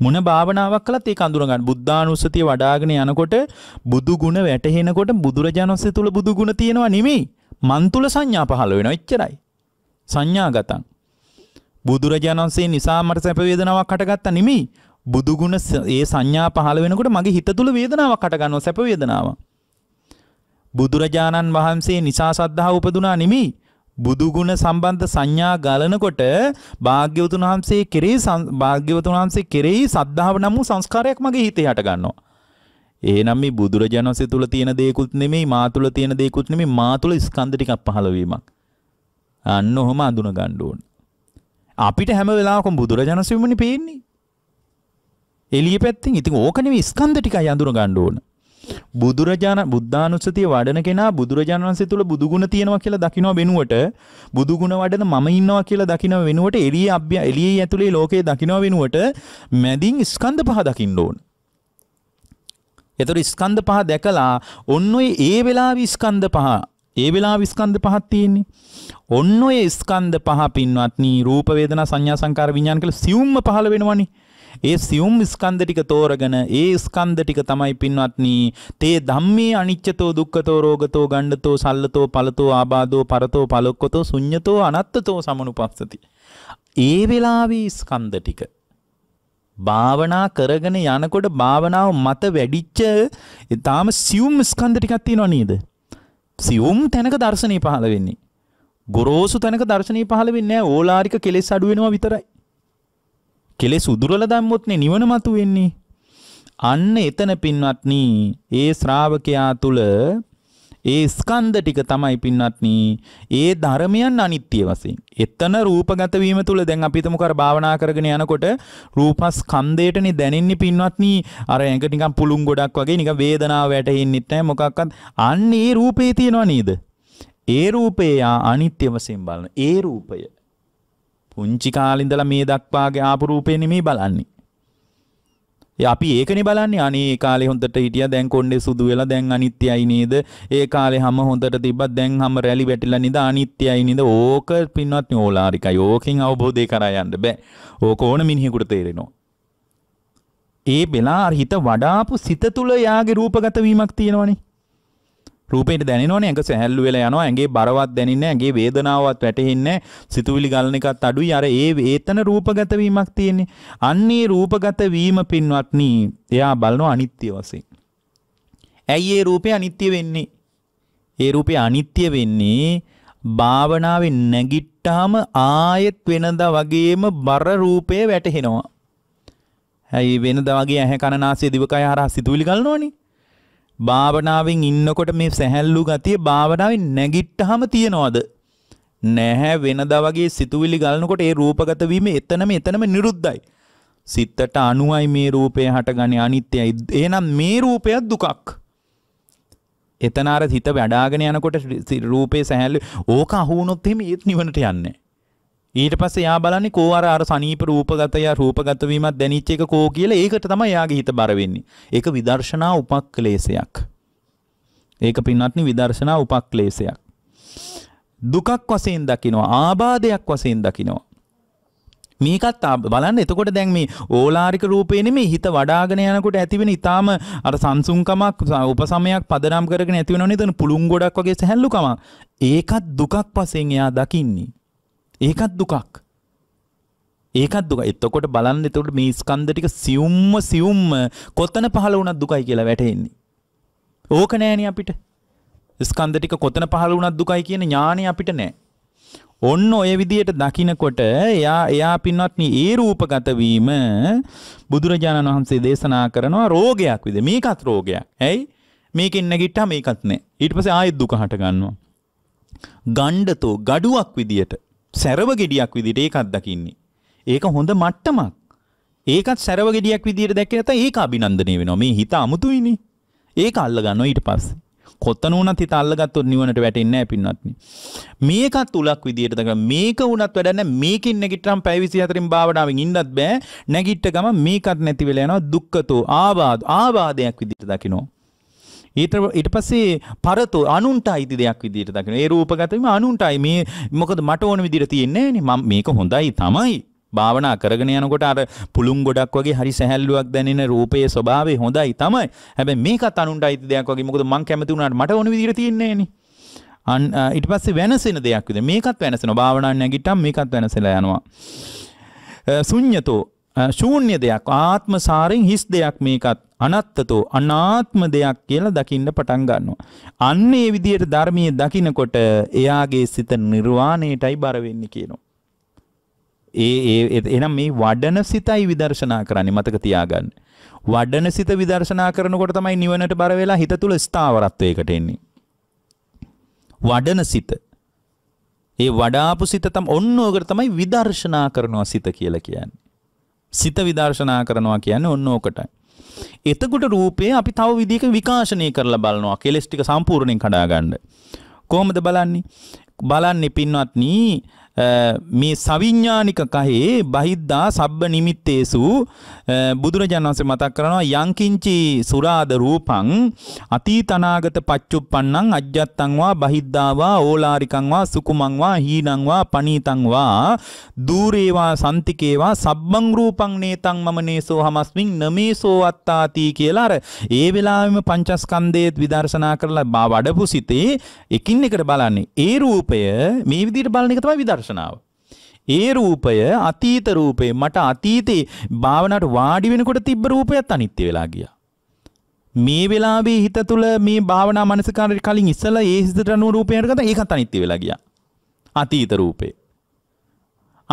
මොන භාවනාවක් කළත් ඒ අඳුරගන්න බුද්ධානුස්සතිය වඩාගෙන යනකොට බුදුගුණ වැටහෙනකොට බුදුරජාණන්සේ තුළ බුදුගුණ තියෙනවා නෙමෙයි. මන් තුළ සංඥා පහළ වෙන එච්චරයි. සංඥාගතන්. බුදුරජාණන්සේ නිසා මට සැප වේදනාවක් හටගත්තා නෙමෙයි. බුදුගුණ ඒ සංඥා පහළ වෙනකොට මගේ හිත තුළ වේදනාවක් හටගන්නවා සැප වේදනාවක්. බුදුරජාණන් වහන්සේ නිසා සද්ධාව උපදුනා නෙමෙයි. බුදුගුණ සම්බන්ධ සංඥා ගලනකොට භාග්‍යවතුන් වහන්සේ කෙරෙහි භාග්‍යවතුන් වහන්සේ කෙරෙහි සද්ධාව නම් වූ සංස්කාරයක් මගේ හිතේ හට ගන්නවා. එහෙනම් මේ බුදුරජාණන් වහන්සේ තුල තියෙන දේකුත් නෙමෙයි මා තුල තියෙන දේකුත් නෙමෙයි මා තුල ස්කන්ධ ටිකක් පහළ වීමක්. අන්න ඔහම අඳුන ගන්න ඕන. අපිට හැම වෙලාවකම බුදුරජාණන් වහන්සේමනේ පේන්නේ. එළිය පැත්තෙන් ඉතින් ඕක නෙමෙයි ස්කන්ධ ටිකයි අඳුන ගන්න ඕන. බුදුරජාණ බුද්ධානුස්සතිය වඩන කෙනා බුදුරජාණන් වහන්සේ තුල බුදුගුණ තියෙනවා කියලා දකින්න වෙනුවට බුදුගුණ වඩන මම ඉන්නවා කියලා දකින්න වෙනුවට එළියේ අභ්‍ය එළියේ ඇතුලේ ලෝකේ දකින්න වෙනුවට මැදින් ස්කන්ධ පහ දකින්න ඕන. එතකොට ස්කන්ධ පහ දැකලා ඔන්න ඔය ඒ වෙලාවේ ස්කන්ධ පහ ඒ වෙලාවේ ස්කන්ධ පහක් තියෙන්නේ. ඔන්න ඔය ස්කන්ධ පහ පින්වත්නි රූප වේදනා සංඥා සංකාර විඥාන කියලා සියුම්ම පහළ වෙනවනේ. ඒ සියුම් ස්කන්ධ ටික තෝරගෙන ඒ ස්කන්ධ ටික තමයි පින්වත්නි තේ ධම්මේ අනිච්චතෝ දුක්ඛතෝ රෝගතෝ ගණ්ඩතෝ සල්ලතෝ පලතෝ ආබාධෝ පරතෝ පලොක්කතෝ ශුඤ්ඤතෝ අනත්තතෝ සමනුපස්සති ඒ වෙලාවේ ස්කන්ධ ටික භාවනා කරගෙන යනකොට භාවනාව මත වැඩිච්ච ඊටාම සියුම් ස්කන්ධ ටිකක් තියෙනව නේද? සියුම් තැනක දර්ශනීය පහළ වෙන්නේ. ගොරෝසු තැනක දර්ශනීය පහළ වෙන්නේ නැහැ. ඕලාරික කෙලෙස් අඩු වෙනවා විතරයි. කෙලෙ සුදුරල දම්මුත්නේ නිවන මතු වෙන්නේ. අන්න එතන පින්වත්නි ඒ ශ්‍රාවකයා තුළ ඒ ස්කන්ධ ටික තමයි පින්නත්නි ඒ ධර්මයන් අනිත්‍ය වශයෙන් එතන රූපගත වීම තුළ දැන් අපි හිතමු කර භාවනා කරගෙන යනකොට රූපස්කන්ධයටනේ දැනෙන්නේ පින්වත්නි අර ඇඟ නිකන් පුළුන් ගොඩක් වගේ නිකන් වේදනාව වැටෙන්නෙත් නැහැ මොකක්වත් අන්න ඒ රූපේ තියනවා නේද ඒ රූපය අනිත්‍ය වශයෙන් බලන ඒ රූපය පුංචි කාලින්දලා මේ දක්වාගේ ආපු රූපේ නෙමෙයි බලන්නේ. ඒ අපි ඒකනේ බලන්නේ අනේ කාලේ හොඳට හිටියා දැන් කොණ්ඩේ සුදු වෙලා දැන් අනිත්‍යයි නේද? ඒ කාලේ හැම හොඳට තිබ්බා දැන් හැම රැලි වැටිලා නේද අනිත්‍යයි නේද? ඕක පින්වත් ඕලාරිකයි. ඕකෙන් අවබෝධය කරා යන්න බෑ. ඕක ඕන මිනිහෙකුට තේරෙනවා. ඒ වෙලා හිත වඩාපු සිත තුල යාගේ රූපගත වීමක් තියෙනවනේ. රූපේට දැනෙනවනේ ඇඟ සැහැල්ලු වෙලා යනවා ඇඟේ බරවත් දැනෙන්නේ ඇඟේ වේදනාවක් වැටහෙන්නේ සිතුවිලි ගලන එකත් අඩුයි අර ඒ ඒතන රූපගත වීමක් තියෙන්නේ අන්නේ රූපගත වීම පින්වත්නි එයා බලනවා අනිත්‍ය වශයෙන් ඇයි ඒ රූපේ අනිත්‍ය වෙන්නේ ඒ රූපේ අනිත්‍ය වෙන්නේ භාවනාවෙන් නැගිට්ටාම ආයෙත් වෙනදා වගේම බර රූපය වැටහෙනවා ඇයි වෙනදා වගේ ඇහැ කනනාසය දිවකය හරහා සිතුවිලි ගලනවනේ භාවනාවෙන් ඉන්නකොට මේ සැහැල්ලු ගතිය භාවනාවෙන් නැගිට්ටහම තියනවාද? නැහැ වෙනදා වගේ සිතුවිලි ගලනකොට ඒ රූපගත වීම එතනම එතනම නිරුද්ධයි. සිතට අනුයි මේ රූපය හටගන්නේ අනිත්‍යයි. එහෙනම් මේ රූපයත් දුකක්. එතන අර හිත වැඩාගෙන යනකොට රූපේ සැහැල්ලු ඕක අහු වුණොත් එහෙම ඒත් නිවනට යන්නේ. ඊට පස්සේ යා බලන්නේ කෝ අර අර සනීප රූපගතය රූපගත වීමක් දැනිච්ච එක කෝ කියලා ඒකට තමයි යාගේ හිත බර වෙන්නේ. ඒක විදර්ශනා උපක්ලේශයක්. ඒක පින්වත්නි විදර්ශනා උපක්ලේශයක්. දුකක් වශයෙන් දකිනවා ආබාධයක් වශයෙන් දකිනවා මේකත් බලන්න එතකොට දැන් මේ ඕලාරික රූපේ නෙමෙයි හිත වඩාගෙන යනකොට ඇතිවෙන ඊටාම අර සංසුන්කමක් උපසමයක් පදනම් කරගෙන ඇතිවෙනවනේ එතන පුළුන් ගොඩක් වගේ සැහැල්ලුකමක් ඒකත් දුකක් වශයෙන් එයා දකින්නේ ඒකත් දුකක්. ඒකත් දුක. එතකොට බලන්න එතකොට මේ ස්කන්ධ ටික සියුම්ම සියුම්ම කොතන පහළ වුණත් දුකයි කියලා වැටහෙන්නේ. ඕක නෑනේ අපිට. ස්කන්ධ ටික කොතන පහළ වුණත් දුකයි කියන ඥාණය අපිට නෑ. ඔන්න ඔය විදියට දකිනකොට එයා එයා පින්වත්නි ඒ රූපගත වීම බුදුරජාණන් වහන්සේ දේශනා කරනවා රෝගයක් විදිහ. මේකත් රෝගයක්. ඇයි? මේකෙන් නැගිට්ටා මේකත් නෑ. ඊට පස්සේ ආයෙත් දුක හට ගන්නවා. ගණ්ඩතෝ gaduwak විදියට සැරව ගෙඩියක් විදිහට ඒකත් දකින්නේ. ඒක හොඳ මට්ටමක්. ඒකත් සැරව ගෙඩියක් විදිහට දැක්කේ නැත්නම් ඒක අභිනන්දනය වෙනවා. මේ හිත අමුතුයිනේ. ඒක අල්ල ගන්නවා ඊට පස්සේ. කොත්තන වුණත් හිත අල්ලගත්තොත් නිවනට වැටෙන්නේ නැහැ පින්වත්නි. මේකත් උලක් විදිහට දකලා මේක වුණත් වැඩ නැහැ. මේකෙන් නැගිට්ටම් පැය 24න් භාවනාවෙන් ඉන්නත් බෑ. නැගිට්ට ගම මේකත් නැති වෙලා යනවා. දුක්ඛතෝ ආබාධ ආබාධයක් විදිහට දකිනවා. ඊට ඊට පස්සේ පරතෝ අනුන්ට අයිති දෙයක් විදිහට දකිනවා. ඒ රූපගත වීම අනුන්ටයි මේ මොකද මට ඕන විදිහට තියෙන්නේ නෑනේ. මේක හොඳයි තමයි. භාවනා කරගෙන යනකොට අර පුළුන් ගොඩක් වගේ හරි සැහැල්ලුවක් දැනෙන රූපයේ ස්වභාවය හොඳයි තමයි. හැබැයි මේකත් අනුන්ට අයිති දෙයක් වගේ. මොකද මං කැමති වුණාට මට ඕන විදිහට තියෙන්නේ නෑනේ. අන් ඊට පස්සේ වෙනසෙන දෙයක් විදිහ. මේකත් වෙනසෙනවා. භාවනාවක් නැගිට්ටම් මේකත් වෙනසලා යනවා. ශුන්්‍යතෝ ශූන්‍ය දෙයක් ආත්ම සාරෙන් හිස් දෙයක් මේකත් අනත්තතෝ අනාත්ම දෙයක් කියලා දකින්න පටන් ගන්නවා. අන්න ඒ විදිහට ධර්මයේ දකිනකොට එයාගේ සිත නිර්වාණයටයි බර වෙන්නේ කියනවා. ඒ ඒ එහෙනම් මේ වඩන සිතයි විදර්ශනා කරන්නේ මතක තියාගන්න. වඩන සිත විදර්ශනා කරනකොට තමයි නිවනට බර වෙලා හිත තුල ස්ථාවරත්වයකට එන්නේ. වඩන සිත. ඒ වඩාපු සිත තම ඔන්න ඕකට තමයි විදර්ශනා කරනවා සිත කියලා කියන්නේ. සිත විදර්ශනා කරනවා කියන්නේ ඔන්න ඕකටයි. එතකොට රූපය අපි තව විදිහක විකාශනය කරලා බලනවා. කෙලස් ටික සම්පූර්ණයෙන් කඩා ගන්න. කොහොමද බලන්නේ? බලන්නේ පින්වත්නි මේ සවිඥානික කහේ බහිද්දා සබ්බ නිමිත්තේසු බුදුරජාණන් වහන්සේ මතක් කරනවා යංකින්චි සුරාද රූපං අතීතනාගත පච්චුප්පන්නං අජ්ජත්තං වා බහිද්දා වා ඕලාරිකං වා සුකුමං වා හීනං වා පනීතං වා দূරේ වා සම්තිකේ වා සබ්බං රූපං නේතං මම නේසෝ හමස්මින් නමේසෝ අත්තාති කියලා අර ඒ වෙලාවෙම පංචස්කන්ධයේත් විදර්ශනා කරලා වඩපු සිතේ එකින් එකට බලන්නේ ඒ රූපය මේ විදිහට බලන එක තමයි විදර්ශන විදර්ශනාව. ඒ රූපය අතීත රූපේ මට අතීතේ භාවනාවට වාඩි වෙනකොට තිබ්බ රූපයත් අනිත්‍ය වෙලා ගියා. මේ වෙලාවේ හිත තුළ මේ භාවනා මනසකාරය කලින් ඉස්සලා ඒ හිතට අනුව රූපයකට ගත්තා ඒකත් අනිත්‍ය වෙලා ගියා. අතීත රූපේ.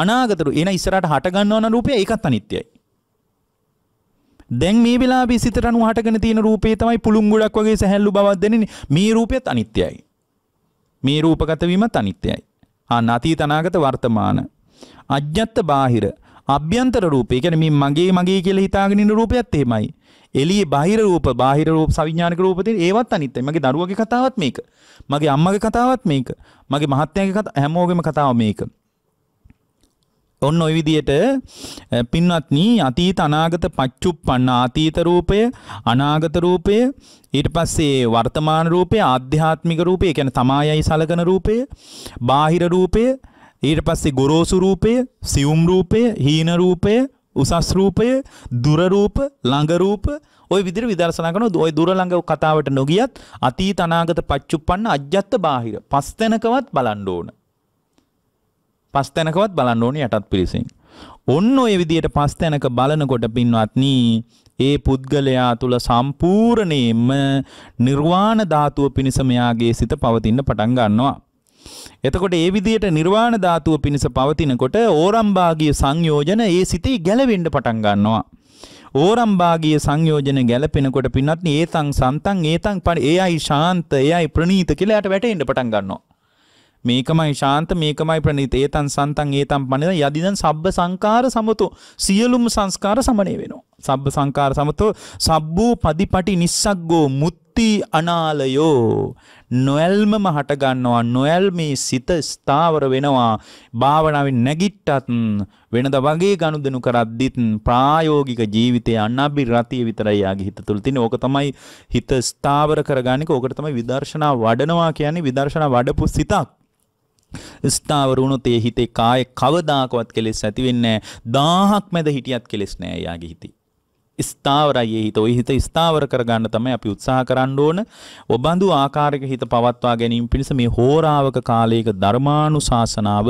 අනාගත රූපේ එන ඉස්සරහට හට ගන්නවන රූපය ඒකත් අනිත්‍යයි. දැන් මේ වෙලාවේ සිතට අනුව හටගෙන තියෙන රූපේ තමයි පුළුන් ගොඩක් වගේ සැහැල්ලු බවක් දැනෙන්නේ. මේ රූපයත් අනිත්‍යයි. මේ රූපගත වීමත් අනිත්‍යයි. ආ අතීත අනාගත වර්තමාන අජ්ජත්ත බාහිර අභ්‍යන්තර රූපය කියන්නේ මේ මගේ මගේ කියලා හිතාගෙන ඉන්න රූපයත් එහෙමයි. එළියේ බාහිර රූප, බාහිර රූප, සවිඥානික රූප තියෙන ඒවත් අනිත්‍යයි. මගේ දරුවගේ කතාවත් මේක. මගේ අම්මගේ කතාවත් මේක. මගේ මහත්තයාගේ කතාව හැමෝගෙම කතාව මේක. ඔන්න ඔය විදියට පින්වත්නි අතීත අනාගත පච්චුප්පන්න අතීත රූපය අනාගත රූපය ඊට පස්සේ වර්තමාන රූපය ආධ්‍යාත්මික රූපය කියන්නේ තමායයි සලකන රූපය බාහිර රූපය ඊට පස්සේ ගොරෝසු රූපය සියුම් රූපය හීන රූපය උසස් රූපය දුර රූප ළඟ රූප ඔය විදිහට විදර්ශනා කරනවා ඔය දුර ළඟ කතාවට නොගියත් අතීත අනාගත පච්චුප්පන්න අජ්ජත් බාහිර පස් තැනකවත් බලන්න ඕනේ පස් තැනකවත් බලන්න ඕනේ යටත් පිරිසින්. ඔන්න ඔය විදියට පස් තැනක බලනකොට පින්වත්නි ඒ පුද්ගලයා තුල සම්පූර්ණයෙන්ම නිර්වාණ ධාතුව පිණිස මෙයාගේ සිත පවතින්න පටන් ගන්නවා. එතකොට ඒ විදියට නිර්වාණ ධාතුව පිණිස පවතිනකොට ඕරම්භාගීය සංයෝජන ඒ සිතේ ගැලවෙන්න පටන් ගන්නවා. ඕරම්භාගීය සංයෝජන ගැලපෙනකොට පින්වත්නි ඒතං සන්තං ඒතං ඒ අයි ශාන්ත ඒ අයි ප්‍රණීත කියලා යට වැටෙන්න පටන් ගන්නවා. මේකමයි ශාන්ත මේකමයි ප්‍රණීත ඒතන් සන්තන් ඒතන් පණින යදිදන් සබ්බ සංකාර සමතු සියලුම සංස්කාර සමණය වෙනවා සබ්බ සංකාර සමතු සබ්බූ පදිපටි නිස්සග්ගෝ මුත්‍ති අනාලයෝ නොයල්මම හට ගන්නවා නොයල් මේ සිත ස්ථාවර වෙනවා භාවනාවෙන් නැගිට්ටත් වෙනද වගේ ගනුදෙනු කරද්දිත් ප්‍රායෝගික ජීවිතය අනබිරතිය විතරයි යාගේ හිත තුළ තියෙන. ඕක තමයි හිත ස්ථාවර කරගන්නේ. ඕකට තමයි විදර්ශනා වඩනවා කියන්නේ විදර්ශනා වඩපු සිතක්. ස්ථාවර වුණොත් ඒ හිතේ කායේ කවදාකවත් කෙලෙස් ඇති වෙන්නේ නැහැ. දාහක් මැද හිටියත් කෙලෙස් නැහැ එයාගේ හිතේ. ස්ථාවරයි ඒ හිත. ওই හිත ස්ථාවර කරගන්න තමයි අපි උත්සාහ කරන්න ඕන. ඔබඳු ආකාරයක හිත පවත්වා ගැනීම පිණිස මේ හෝරාවක කාලයක ධර්මානුශාසනාව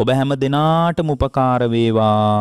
ඔබ හැම දිනාටම උපකාර වේවා.